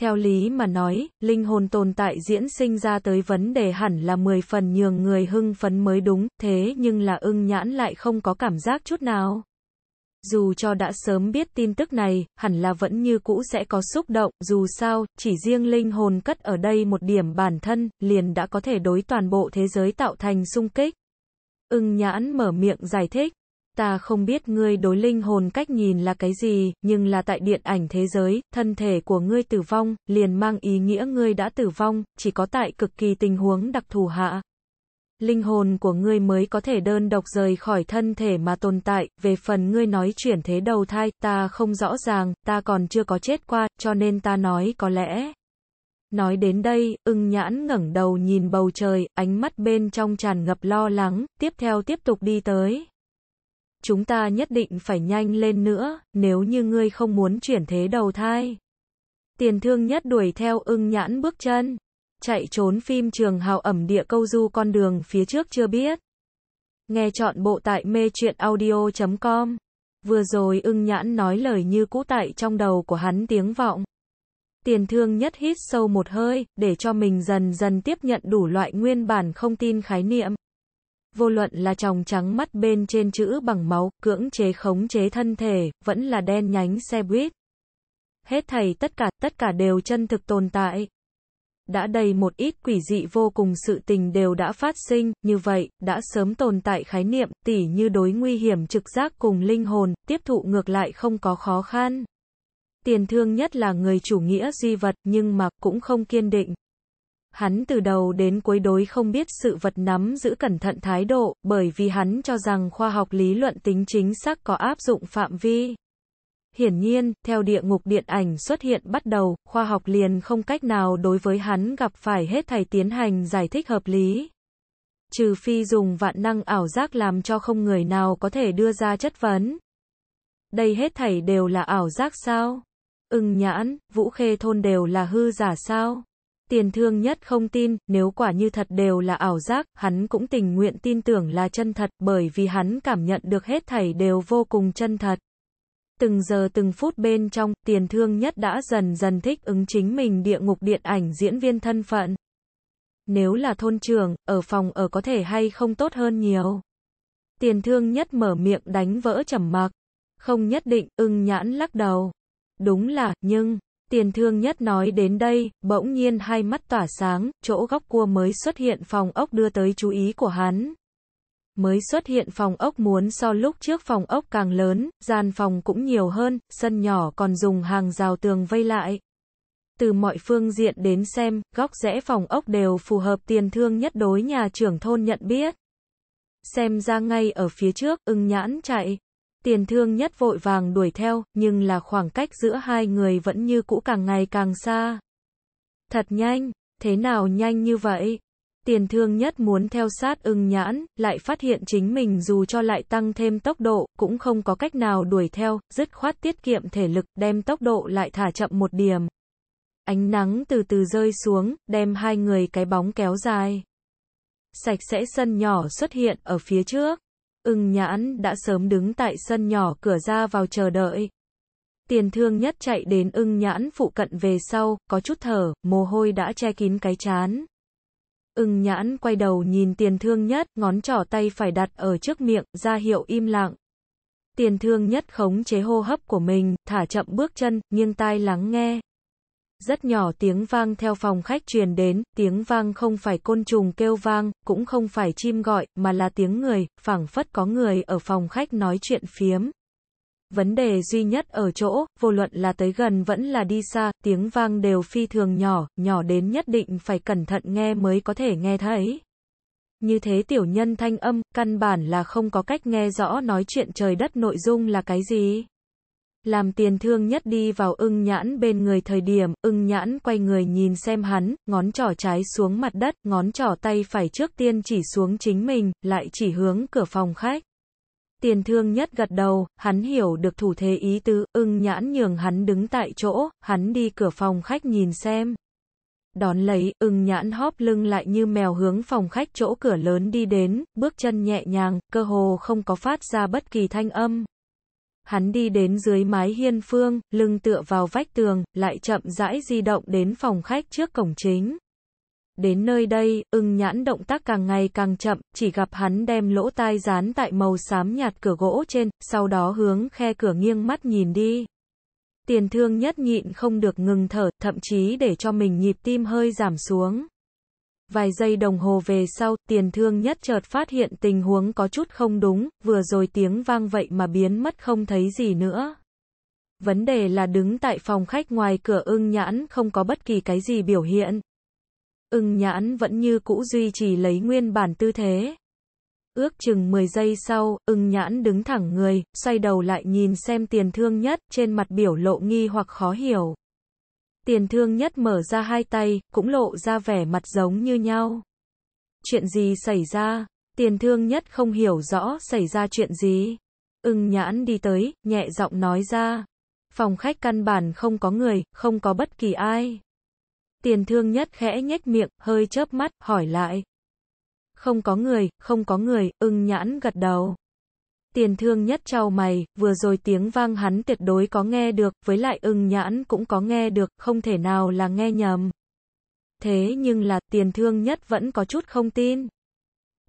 theo lý mà nói, linh hồn tồn tại diễn sinh ra tới vấn đề hẳn là 10 phần nhường người hưng phấn mới đúng, thế nhưng là ưng nhãn lại không có cảm giác chút nào. Dù cho đã sớm biết tin tức này, hẳn là vẫn như cũ sẽ có xúc động, dù sao, chỉ riêng linh hồn cất ở đây một điểm bản thân, liền đã có thể đối toàn bộ thế giới tạo thành sung kích. Ưng nhãn mở miệng giải thích, ta không biết ngươi đối linh hồn cách nhìn là cái gì, nhưng là tại điện ảnh thế giới, thân thể của ngươi tử vong, liền mang ý nghĩa ngươi đã tử vong, chỉ có tại cực kỳ tình huống đặc thù hạ. Linh hồn của ngươi mới có thể đơn độc rời khỏi thân thể mà tồn tại, về phần ngươi nói chuyển thế đầu thai, ta không rõ ràng, ta còn chưa có chết qua, cho nên ta nói có lẽ. Nói đến đây, ưng nhãn ngẩng đầu nhìn bầu trời, ánh mắt bên trong tràn ngập lo lắng, tiếp theo tiếp tục đi tới. Chúng ta nhất định phải nhanh lên nữa, nếu như ngươi không muốn chuyển thế đầu thai. Tiền thương nhất đuổi theo ưng nhãn bước chân. Chạy trốn phim trường hào ẩm địa câu du con đường phía trước chưa biết. Nghe chọn bộ tại mê chuyện audio.com. Vừa rồi ưng nhãn nói lời như cũ tại trong đầu của hắn tiếng vọng. Tiền thương nhất hít sâu một hơi, để cho mình dần dần tiếp nhận đủ loại nguyên bản không tin khái niệm vô luận là tròng trắng mắt bên trên chữ bằng máu, cưỡng chế khống chế thân thể, vẫn là đen nhánh xe buýt. Hết thầy tất cả, tất cả đều chân thực tồn tại. Đã đầy một ít quỷ dị vô cùng sự tình đều đã phát sinh, như vậy, đã sớm tồn tại khái niệm, tỉ như đối nguy hiểm trực giác cùng linh hồn, tiếp thụ ngược lại không có khó khăn. Tiền thương nhất là người chủ nghĩa duy vật, nhưng mà, cũng không kiên định. Hắn từ đầu đến cuối đối không biết sự vật nắm giữ cẩn thận thái độ, bởi vì hắn cho rằng khoa học lý luận tính chính xác có áp dụng phạm vi. Hiển nhiên, theo địa ngục điện ảnh xuất hiện bắt đầu, khoa học liền không cách nào đối với hắn gặp phải hết thầy tiến hành giải thích hợp lý. Trừ phi dùng vạn năng ảo giác làm cho không người nào có thể đưa ra chất vấn. Đây hết thầy đều là ảo giác sao? Ưng nhãn, vũ khê thôn đều là hư giả sao? Tiền thương nhất không tin, nếu quả như thật đều là ảo giác, hắn cũng tình nguyện tin tưởng là chân thật, bởi vì hắn cảm nhận được hết thảy đều vô cùng chân thật. Từng giờ từng phút bên trong, tiền thương nhất đã dần dần thích ứng chính mình địa ngục điện ảnh diễn viên thân phận. Nếu là thôn trường, ở phòng ở có thể hay không tốt hơn nhiều. Tiền thương nhất mở miệng đánh vỡ trầm mặc. Không nhất định, ưng nhãn lắc đầu. Đúng là, nhưng... Tiền thương nhất nói đến đây, bỗng nhiên hai mắt tỏa sáng, chỗ góc cua mới xuất hiện phòng ốc đưa tới chú ý của hắn. Mới xuất hiện phòng ốc muốn so lúc trước phòng ốc càng lớn, gian phòng cũng nhiều hơn, sân nhỏ còn dùng hàng rào tường vây lại. Từ mọi phương diện đến xem, góc rẽ phòng ốc đều phù hợp tiền thương nhất đối nhà trưởng thôn nhận biết. Xem ra ngay ở phía trước, ưng nhãn chạy. Tiền thương nhất vội vàng đuổi theo, nhưng là khoảng cách giữa hai người vẫn như cũ càng ngày càng xa. Thật nhanh, thế nào nhanh như vậy? Tiền thương nhất muốn theo sát ưng nhãn, lại phát hiện chính mình dù cho lại tăng thêm tốc độ, cũng không có cách nào đuổi theo, dứt khoát tiết kiệm thể lực, đem tốc độ lại thả chậm một điểm. Ánh nắng từ từ rơi xuống, đem hai người cái bóng kéo dài. Sạch sẽ sân nhỏ xuất hiện ở phía trước. Ưng nhãn đã sớm đứng tại sân nhỏ cửa ra vào chờ đợi. Tiền thương nhất chạy đến ưng nhãn phụ cận về sau, có chút thở, mồ hôi đã che kín cái chán. Ưng nhãn quay đầu nhìn tiền thương nhất, ngón trỏ tay phải đặt ở trước miệng, ra hiệu im lặng. Tiền thương nhất khống chế hô hấp của mình, thả chậm bước chân, nghiêng tai lắng nghe. Rất nhỏ tiếng vang theo phòng khách truyền đến, tiếng vang không phải côn trùng kêu vang, cũng không phải chim gọi, mà là tiếng người, phảng phất có người ở phòng khách nói chuyện phiếm. Vấn đề duy nhất ở chỗ, vô luận là tới gần vẫn là đi xa, tiếng vang đều phi thường nhỏ, nhỏ đến nhất định phải cẩn thận nghe mới có thể nghe thấy. Như thế tiểu nhân thanh âm, căn bản là không có cách nghe rõ nói chuyện trời đất nội dung là cái gì làm tiền thương nhất đi vào ưng nhãn bên người thời điểm, ưng nhãn quay người nhìn xem hắn, ngón trỏ trái xuống mặt đất, ngón trỏ tay phải trước tiên chỉ xuống chính mình, lại chỉ hướng cửa phòng khách. Tiền thương nhất gật đầu, hắn hiểu được thủ thế ý tứ, ưng nhãn nhường hắn đứng tại chỗ, hắn đi cửa phòng khách nhìn xem. Đón lấy, ưng nhãn hóp lưng lại như mèo hướng phòng khách chỗ cửa lớn đi đến, bước chân nhẹ nhàng, cơ hồ không có phát ra bất kỳ thanh âm. Hắn đi đến dưới mái hiên phương, lưng tựa vào vách tường, lại chậm rãi di động đến phòng khách trước cổng chính. Đến nơi đây, ưng nhãn động tác càng ngày càng chậm, chỉ gặp hắn đem lỗ tai dán tại màu xám nhạt cửa gỗ trên, sau đó hướng khe cửa nghiêng mắt nhìn đi. Tiền thương nhất nhịn không được ngừng thở, thậm chí để cho mình nhịp tim hơi giảm xuống. Vài giây đồng hồ về sau, tiền thương nhất chợt phát hiện tình huống có chút không đúng, vừa rồi tiếng vang vậy mà biến mất không thấy gì nữa. Vấn đề là đứng tại phòng khách ngoài cửa ưng nhãn không có bất kỳ cái gì biểu hiện. Ưng nhãn vẫn như cũ duy trì lấy nguyên bản tư thế. Ước chừng 10 giây sau, ưng nhãn đứng thẳng người, xoay đầu lại nhìn xem tiền thương nhất trên mặt biểu lộ nghi hoặc khó hiểu. Tiền thương nhất mở ra hai tay, cũng lộ ra vẻ mặt giống như nhau. Chuyện gì xảy ra? Tiền thương nhất không hiểu rõ xảy ra chuyện gì. Ưng nhãn đi tới, nhẹ giọng nói ra. Phòng khách căn bản không có người, không có bất kỳ ai. Tiền thương nhất khẽ nhếch miệng, hơi chớp mắt, hỏi lại. Không có người, không có người, ưng nhãn gật đầu tiền thương nhất trao mày, vừa rồi tiếng vang hắn tuyệt đối có nghe được, với lại ưng nhãn cũng có nghe được, không thể nào là nghe nhầm. Thế nhưng là tiền thương nhất vẫn có chút không tin.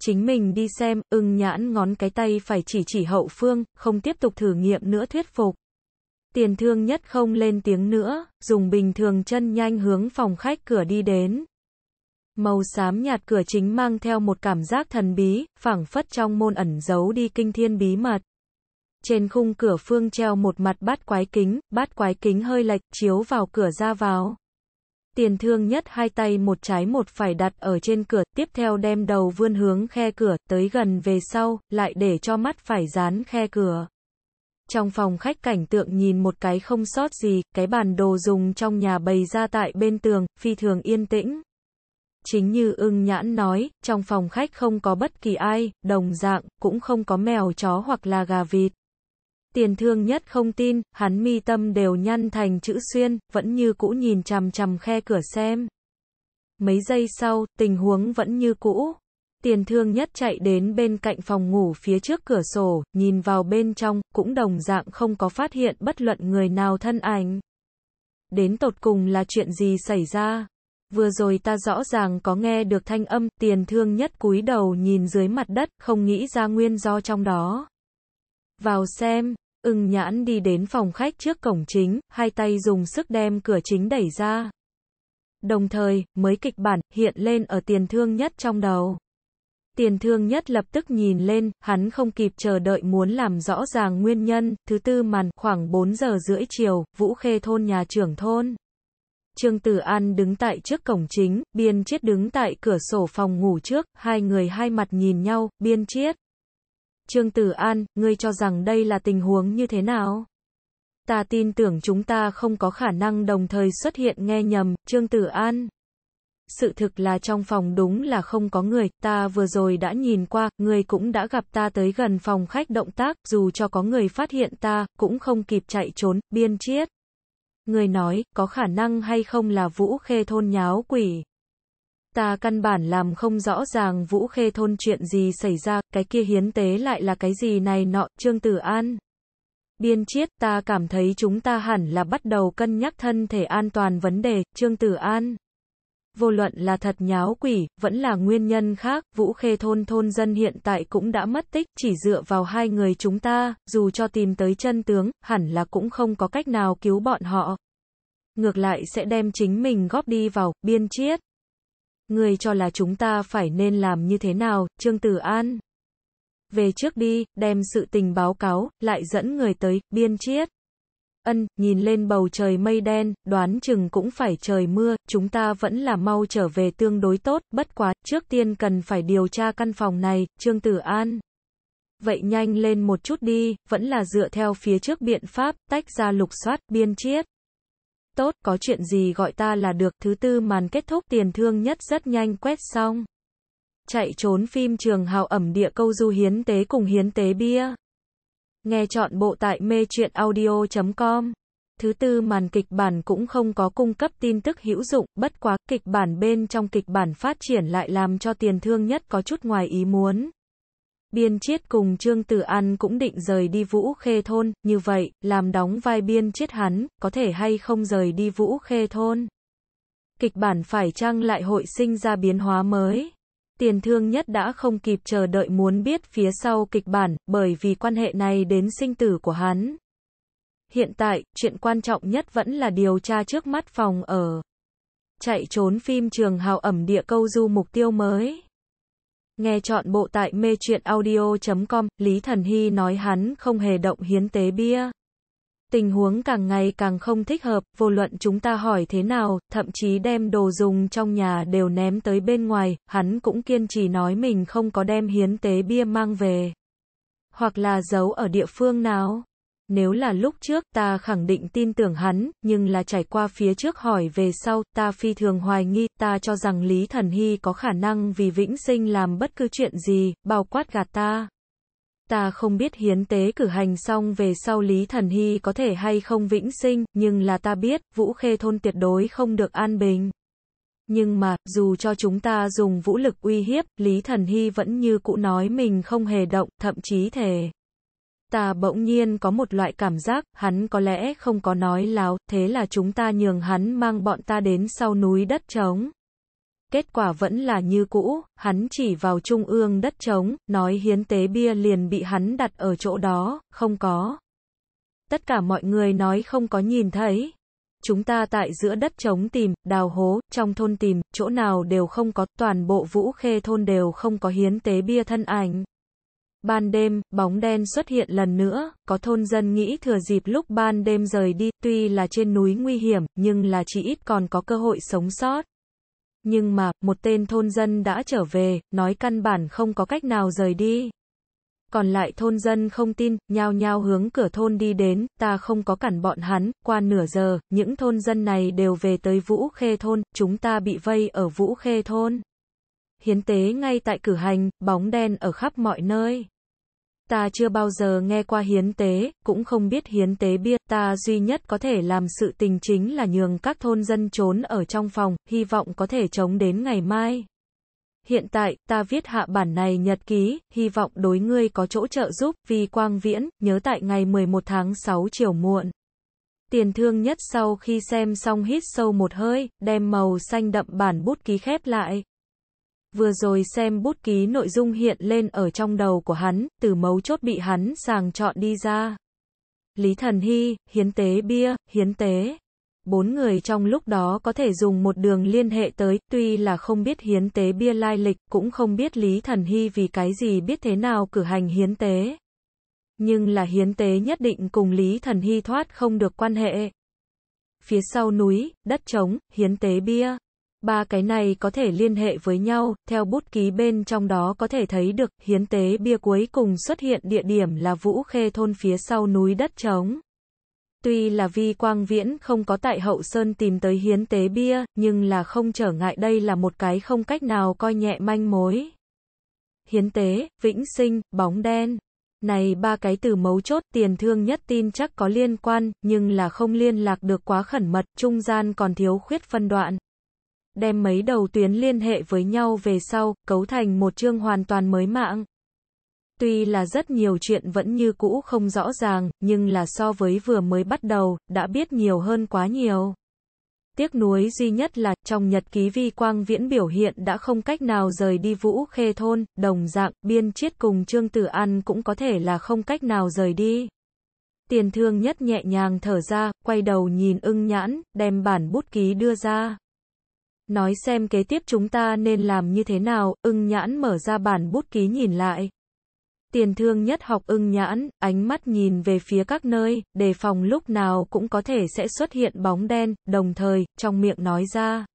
Chính mình đi xem, ưng nhãn ngón cái tay phải chỉ chỉ hậu phương, không tiếp tục thử nghiệm nữa thuyết phục. Tiền thương nhất không lên tiếng nữa, dùng bình thường chân nhanh hướng phòng khách cửa đi đến. Màu xám nhạt cửa chính mang theo một cảm giác thần bí, phảng phất trong môn ẩn giấu đi kinh thiên bí mật. Trên khung cửa phương treo một mặt bát quái kính, bát quái kính hơi lệch, chiếu vào cửa ra vào. Tiền thương nhất hai tay một trái một phải đặt ở trên cửa, tiếp theo đem đầu vươn hướng khe cửa, tới gần về sau, lại để cho mắt phải dán khe cửa. Trong phòng khách cảnh tượng nhìn một cái không sót gì, cái bàn đồ dùng trong nhà bày ra tại bên tường, phi thường yên tĩnh. Chính như ưng nhãn nói, trong phòng khách không có bất kỳ ai, đồng dạng, cũng không có mèo chó hoặc là gà vịt. Tiền thương nhất không tin, hắn mi tâm đều nhăn thành chữ xuyên, vẫn như cũ nhìn chằm chằm khe cửa xem. Mấy giây sau, tình huống vẫn như cũ. Tiền thương nhất chạy đến bên cạnh phòng ngủ phía trước cửa sổ, nhìn vào bên trong, cũng đồng dạng không có phát hiện bất luận người nào thân ảnh. Đến tột cùng là chuyện gì xảy ra? vừa rồi ta rõ ràng có nghe được thanh âm, tiền thương nhất cúi đầu nhìn dưới mặt đất, không nghĩ ra nguyên do trong đó. Vào xem, ưng nhãn đi đến phòng khách trước cổng chính, hai tay dùng sức đem cửa chính đẩy ra. Đồng thời, mới kịch bản, hiện lên ở tiền thương nhất trong đầu. Tiền thương nhất lập tức nhìn lên, hắn không kịp chờ đợi muốn làm rõ ràng nguyên nhân, thứ tư màn, khoảng 4 giờ rưỡi chiều, Vũ Khê thôn nhà trưởng thôn. Trương Tử An đứng tại trước cổng chính, Biên Chiết đứng tại cửa sổ phòng ngủ trước, hai người hai mặt nhìn nhau, Biên Chiết. Trương Tử An, ngươi cho rằng đây là tình huống như thế nào? Ta tin tưởng chúng ta không có khả năng đồng thời xuất hiện nghe nhầm, Trương Tử An. Sự thực là trong phòng đúng là không có người, ta vừa rồi đã nhìn qua, người cũng đã gặp ta tới gần phòng khách động tác, dù cho có người phát hiện ta, cũng không kịp chạy trốn, biên chiết. Người nói, có khả năng hay không là Vũ Khê Thôn nháo quỷ. Ta căn bản làm không rõ ràng Vũ Khê Thôn chuyện gì xảy ra, cái kia hiến tế lại là cái gì này nọ, Trương Tử An. Biên chiết ta cảm thấy chúng ta hẳn là bắt đầu cân nhắc thân thể an toàn vấn đề, Trương Tử An vô luận là thật nháo quỷ, vẫn là nguyên nhân khác, Vũ Khê thôn thôn dân hiện tại cũng đã mất tích, chỉ dựa vào hai người chúng ta, dù cho tìm tới chân tướng, hẳn là cũng không có cách nào cứu bọn họ. Ngược lại sẽ đem chính mình góp đi vào, biên chiết. Người cho là chúng ta phải nên làm như thế nào, Trương Tử An. Về trước đi, đem sự tình báo cáo, lại dẫn người tới, biên chiết. Ân, nhìn lên bầu trời mây đen, đoán chừng cũng phải trời mưa, chúng ta vẫn là mau trở về tương đối tốt, bất quá, trước tiên cần phải điều tra căn phòng này, Trương Tử An. Vậy nhanh lên một chút đi, vẫn là dựa theo phía trước biện pháp, tách ra lục soát, biên chiết. Tốt, có chuyện gì gọi ta là được, thứ tư màn kết thúc tiền thương nhất rất nhanh quét xong. Chạy trốn phim trường hào ẩm địa câu du hiến tế cùng hiến tế bia. Nghe chọn bộ tại mê truyện audio.com. Thứ tư màn kịch bản cũng không có cung cấp tin tức hữu dụng, bất quá kịch bản bên trong kịch bản phát triển lại làm cho tiền thương nhất có chút ngoài ý muốn. Biên chiết cùng Trương Tử An cũng định rời đi Vũ Khê Thôn, như vậy, làm đóng vai biên chiết hắn, có thể hay không rời đi Vũ Khê Thôn. Kịch bản phải chăng lại hội sinh ra biến hóa mới? Tiền thương nhất đã không kịp chờ đợi muốn biết phía sau kịch bản, bởi vì quan hệ này đến sinh tử của hắn. Hiện tại, chuyện quan trọng nhất vẫn là điều tra trước mắt phòng ở. Chạy trốn phim trường hào ẩm địa câu du mục tiêu mới. Nghe chọn bộ tại mê chuyện audio.com, Lý Thần Hy nói hắn không hề động hiến tế bia. Tình huống càng ngày càng không thích hợp, vô luận chúng ta hỏi thế nào, thậm chí đem đồ dùng trong nhà đều ném tới bên ngoài, hắn cũng kiên trì nói mình không có đem hiến tế bia mang về. Hoặc là giấu ở địa phương nào. Nếu là lúc trước ta khẳng định tin tưởng hắn, nhưng là trải qua phía trước hỏi về sau, ta phi thường hoài nghi, ta cho rằng Lý Thần Hy có khả năng vì vĩnh sinh làm bất cứ chuyện gì, bao quát gạt ta ta không biết hiến tế cử hành xong về sau Lý Thần Hy có thể hay không vĩnh sinh, nhưng là ta biết, Vũ Khê Thôn tuyệt đối không được an bình. Nhưng mà, dù cho chúng ta dùng vũ lực uy hiếp, Lý Thần Hy vẫn như cũ nói mình không hề động, thậm chí thề. Ta bỗng nhiên có một loại cảm giác, hắn có lẽ không có nói láo, thế là chúng ta nhường hắn mang bọn ta đến sau núi đất trống. Kết quả vẫn là như cũ, hắn chỉ vào trung ương đất trống, nói hiến tế bia liền bị hắn đặt ở chỗ đó, không có. Tất cả mọi người nói không có nhìn thấy. Chúng ta tại giữa đất trống tìm, đào hố, trong thôn tìm, chỗ nào đều không có, toàn bộ vũ khê thôn đều không có hiến tế bia thân ảnh. Ban đêm, bóng đen xuất hiện lần nữa, có thôn dân nghĩ thừa dịp lúc ban đêm rời đi, tuy là trên núi nguy hiểm, nhưng là chỉ ít còn có cơ hội sống sót. Nhưng mà, một tên thôn dân đã trở về, nói căn bản không có cách nào rời đi. Còn lại thôn dân không tin, nhao nhao hướng cửa thôn đi đến, ta không có cản bọn hắn, qua nửa giờ, những thôn dân này đều về tới Vũ Khê Thôn, chúng ta bị vây ở Vũ Khê Thôn. Hiến tế ngay tại cử hành, bóng đen ở khắp mọi nơi ta chưa bao giờ nghe qua hiến tế, cũng không biết hiến tế bia, ta duy nhất có thể làm sự tình chính là nhường các thôn dân trốn ở trong phòng, hy vọng có thể chống đến ngày mai. Hiện tại, ta viết hạ bản này nhật ký, hy vọng đối ngươi có chỗ trợ giúp, vì quang viễn, nhớ tại ngày 11 tháng 6 chiều muộn. Tiền thương nhất sau khi xem xong hít sâu một hơi, đem màu xanh đậm bản bút ký khép lại. Vừa rồi xem bút ký nội dung hiện lên ở trong đầu của hắn, từ mấu chốt bị hắn sàng chọn đi ra. Lý Thần Hy, hiến tế bia, hiến tế. Bốn người trong lúc đó có thể dùng một đường liên hệ tới, tuy là không biết hiến tế bia lai lịch, cũng không biết Lý Thần Hy vì cái gì biết thế nào cử hành hiến tế. Nhưng là hiến tế nhất định cùng Lý Thần Hy thoát không được quan hệ. Phía sau núi, đất trống, hiến tế bia. Ba cái này có thể liên hệ với nhau, theo bút ký bên trong đó có thể thấy được, hiến tế bia cuối cùng xuất hiện địa điểm là Vũ Khê thôn phía sau núi đất trống. Tuy là Vi Quang Viễn không có tại Hậu Sơn tìm tới hiến tế bia, nhưng là không trở ngại đây là một cái không cách nào coi nhẹ manh mối. Hiến tế, vĩnh sinh, bóng đen. Này ba cái từ mấu chốt tiền thương nhất tin chắc có liên quan, nhưng là không liên lạc được quá khẩn mật, trung gian còn thiếu khuyết phân đoạn đem mấy đầu tuyến liên hệ với nhau về sau, cấu thành một chương hoàn toàn mới mạng. Tuy là rất nhiều chuyện vẫn như cũ không rõ ràng, nhưng là so với vừa mới bắt đầu, đã biết nhiều hơn quá nhiều. Tiếc nuối duy nhất là, trong nhật ký vi quang viễn biểu hiện đã không cách nào rời đi vũ khê thôn, đồng dạng, biên chiết cùng Trương Tử An cũng có thể là không cách nào rời đi. Tiền thương nhất nhẹ nhàng thở ra, quay đầu nhìn ưng nhãn, đem bản bút ký đưa ra nói xem kế tiếp chúng ta nên làm như thế nào, ưng nhãn mở ra bản bút ký nhìn lại. Tiền thương nhất học ưng nhãn, ánh mắt nhìn về phía các nơi, đề phòng lúc nào cũng có thể sẽ xuất hiện bóng đen, đồng thời, trong miệng nói ra.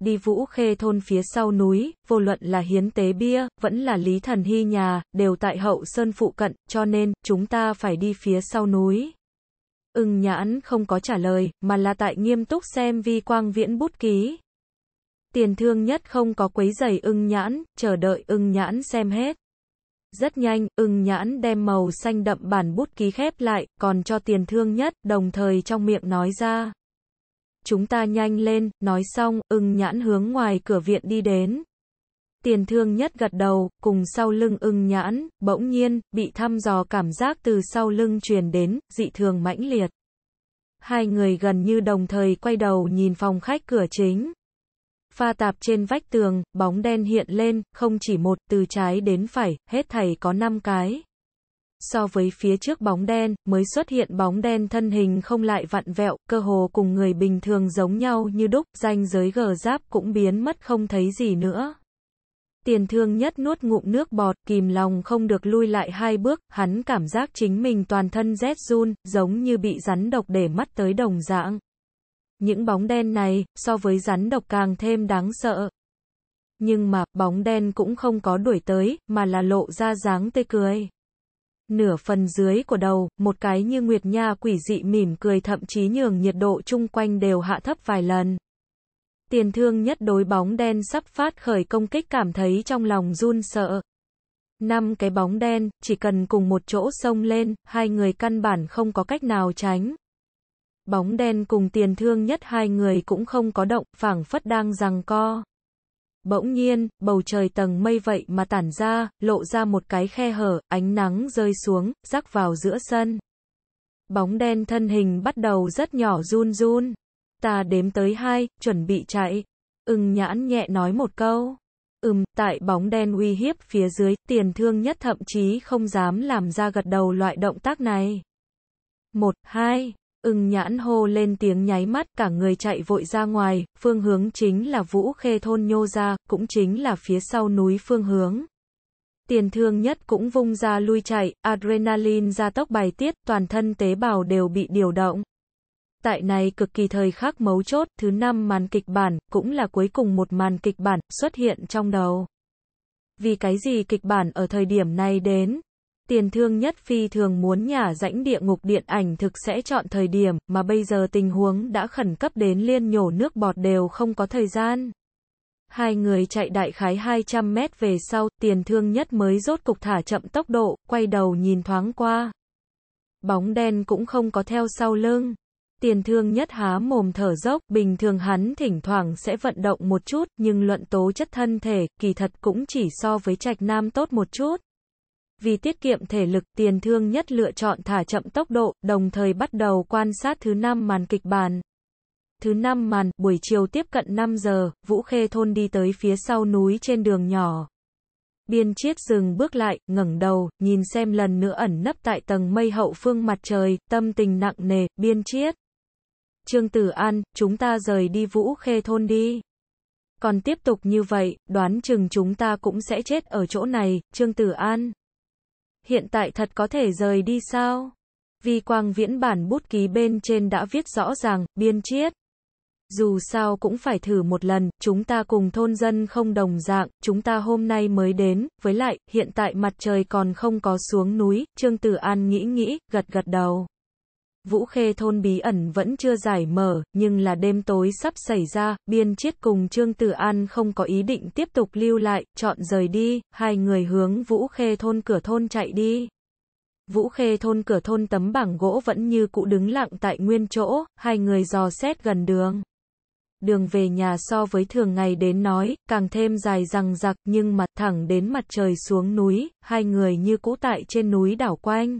Đi vũ khê thôn phía sau núi, vô luận là hiến tế bia, vẫn là lý thần hy nhà, đều tại hậu sơn phụ cận, cho nên, chúng ta phải đi phía sau núi. Ưng nhãn không có trả lời, mà là tại nghiêm túc xem vi quang viễn bút ký. Tiền thương nhất không có quấy giày ưng nhãn, chờ đợi ưng nhãn xem hết. Rất nhanh, ưng nhãn đem màu xanh đậm bản bút ký khép lại, còn cho tiền thương nhất, đồng thời trong miệng nói ra. Chúng ta nhanh lên, nói xong, ưng nhãn hướng ngoài cửa viện đi đến. Tiền thương nhất gật đầu, cùng sau lưng ưng nhãn, bỗng nhiên, bị thăm dò cảm giác từ sau lưng truyền đến, dị thường mãnh liệt. Hai người gần như đồng thời quay đầu nhìn phòng khách cửa chính pha tạp trên vách tường, bóng đen hiện lên, không chỉ một, từ trái đến phải, hết thảy có 5 cái. So với phía trước bóng đen, mới xuất hiện bóng đen thân hình không lại vặn vẹo, cơ hồ cùng người bình thường giống nhau như đúc, Danh giới gờ giáp cũng biến mất không thấy gì nữa. Tiền thương nhất nuốt ngụm nước bọt, kìm lòng không được lui lại hai bước, hắn cảm giác chính mình toàn thân rét run, giống như bị rắn độc để mắt tới đồng dạng. Những bóng đen này, so với rắn độc càng thêm đáng sợ. Nhưng mà, bóng đen cũng không có đuổi tới, mà là lộ ra dáng tê cười. Nửa phần dưới của đầu, một cái như nguyệt nha quỷ dị mỉm cười thậm chí nhường nhiệt độ chung quanh đều hạ thấp vài lần. Tiền thương nhất đối bóng đen sắp phát khởi công kích cảm thấy trong lòng run sợ. Năm cái bóng đen, chỉ cần cùng một chỗ sông lên, hai người căn bản không có cách nào tránh. Bóng đen cùng tiền thương nhất hai người cũng không có động, phảng phất đang rằng co. Bỗng nhiên, bầu trời tầng mây vậy mà tản ra, lộ ra một cái khe hở, ánh nắng rơi xuống, rắc vào giữa sân. Bóng đen thân hình bắt đầu rất nhỏ run run. Ta đếm tới hai, chuẩn bị chạy. Ưng nhãn nhẹ nói một câu. Ừm, tại bóng đen uy hiếp phía dưới, tiền thương nhất thậm chí không dám làm ra gật đầu loại động tác này. Một, hai, Ưng nhãn hô lên tiếng nháy mắt, cả người chạy vội ra ngoài, phương hướng chính là Vũ Khê thôn nhô ra, cũng chính là phía sau núi phương hướng. Tiền thương nhất cũng vung ra lui chạy, adrenaline ra tốc bài tiết, toàn thân tế bào đều bị điều động. Tại này cực kỳ thời khắc mấu chốt, thứ năm màn kịch bản, cũng là cuối cùng một màn kịch bản, xuất hiện trong đầu. Vì cái gì kịch bản ở thời điểm này đến, Tiền thương nhất phi thường muốn nhà rãnh địa ngục điện ảnh thực sẽ chọn thời điểm mà bây giờ tình huống đã khẩn cấp đến liên nhổ nước bọt đều không có thời gian. Hai người chạy đại khái 200 mét về sau, tiền thương nhất mới rốt cục thả chậm tốc độ, quay đầu nhìn thoáng qua. Bóng đen cũng không có theo sau lưng. Tiền thương nhất há mồm thở dốc, bình thường hắn thỉnh thoảng sẽ vận động một chút, nhưng luận tố chất thân thể, kỳ thật cũng chỉ so với trạch nam tốt một chút vì tiết kiệm thể lực, tiền thương nhất lựa chọn thả chậm tốc độ, đồng thời bắt đầu quan sát thứ năm màn kịch bản. Thứ năm màn, buổi chiều tiếp cận 5 giờ, Vũ Khê Thôn đi tới phía sau núi trên đường nhỏ. Biên chiết dừng bước lại, ngẩng đầu, nhìn xem lần nữa ẩn nấp tại tầng mây hậu phương mặt trời, tâm tình nặng nề, biên chiết. Trương Tử An, chúng ta rời đi Vũ Khê Thôn đi. Còn tiếp tục như vậy, đoán chừng chúng ta cũng sẽ chết ở chỗ này, Trương Tử An hiện tại thật có thể rời đi sao? Vi quang viễn bản bút ký bên trên đã viết rõ ràng, biên chiết. Dù sao cũng phải thử một lần, chúng ta cùng thôn dân không đồng dạng, chúng ta hôm nay mới đến, với lại, hiện tại mặt trời còn không có xuống núi, Trương Tử An nghĩ nghĩ, gật gật đầu. Vũ Khê thôn bí ẩn vẫn chưa giải mở, nhưng là đêm tối sắp xảy ra, Biên Chiết cùng Trương Tử An không có ý định tiếp tục lưu lại, chọn rời đi, hai người hướng Vũ Khê thôn cửa thôn chạy đi. Vũ Khê thôn cửa thôn tấm bảng gỗ vẫn như cũ đứng lặng tại nguyên chỗ, hai người dò xét gần đường. Đường về nhà so với thường ngày đến nói, càng thêm dài rằng giặc nhưng mặt thẳng đến mặt trời xuống núi, hai người như cũ tại trên núi đảo quanh.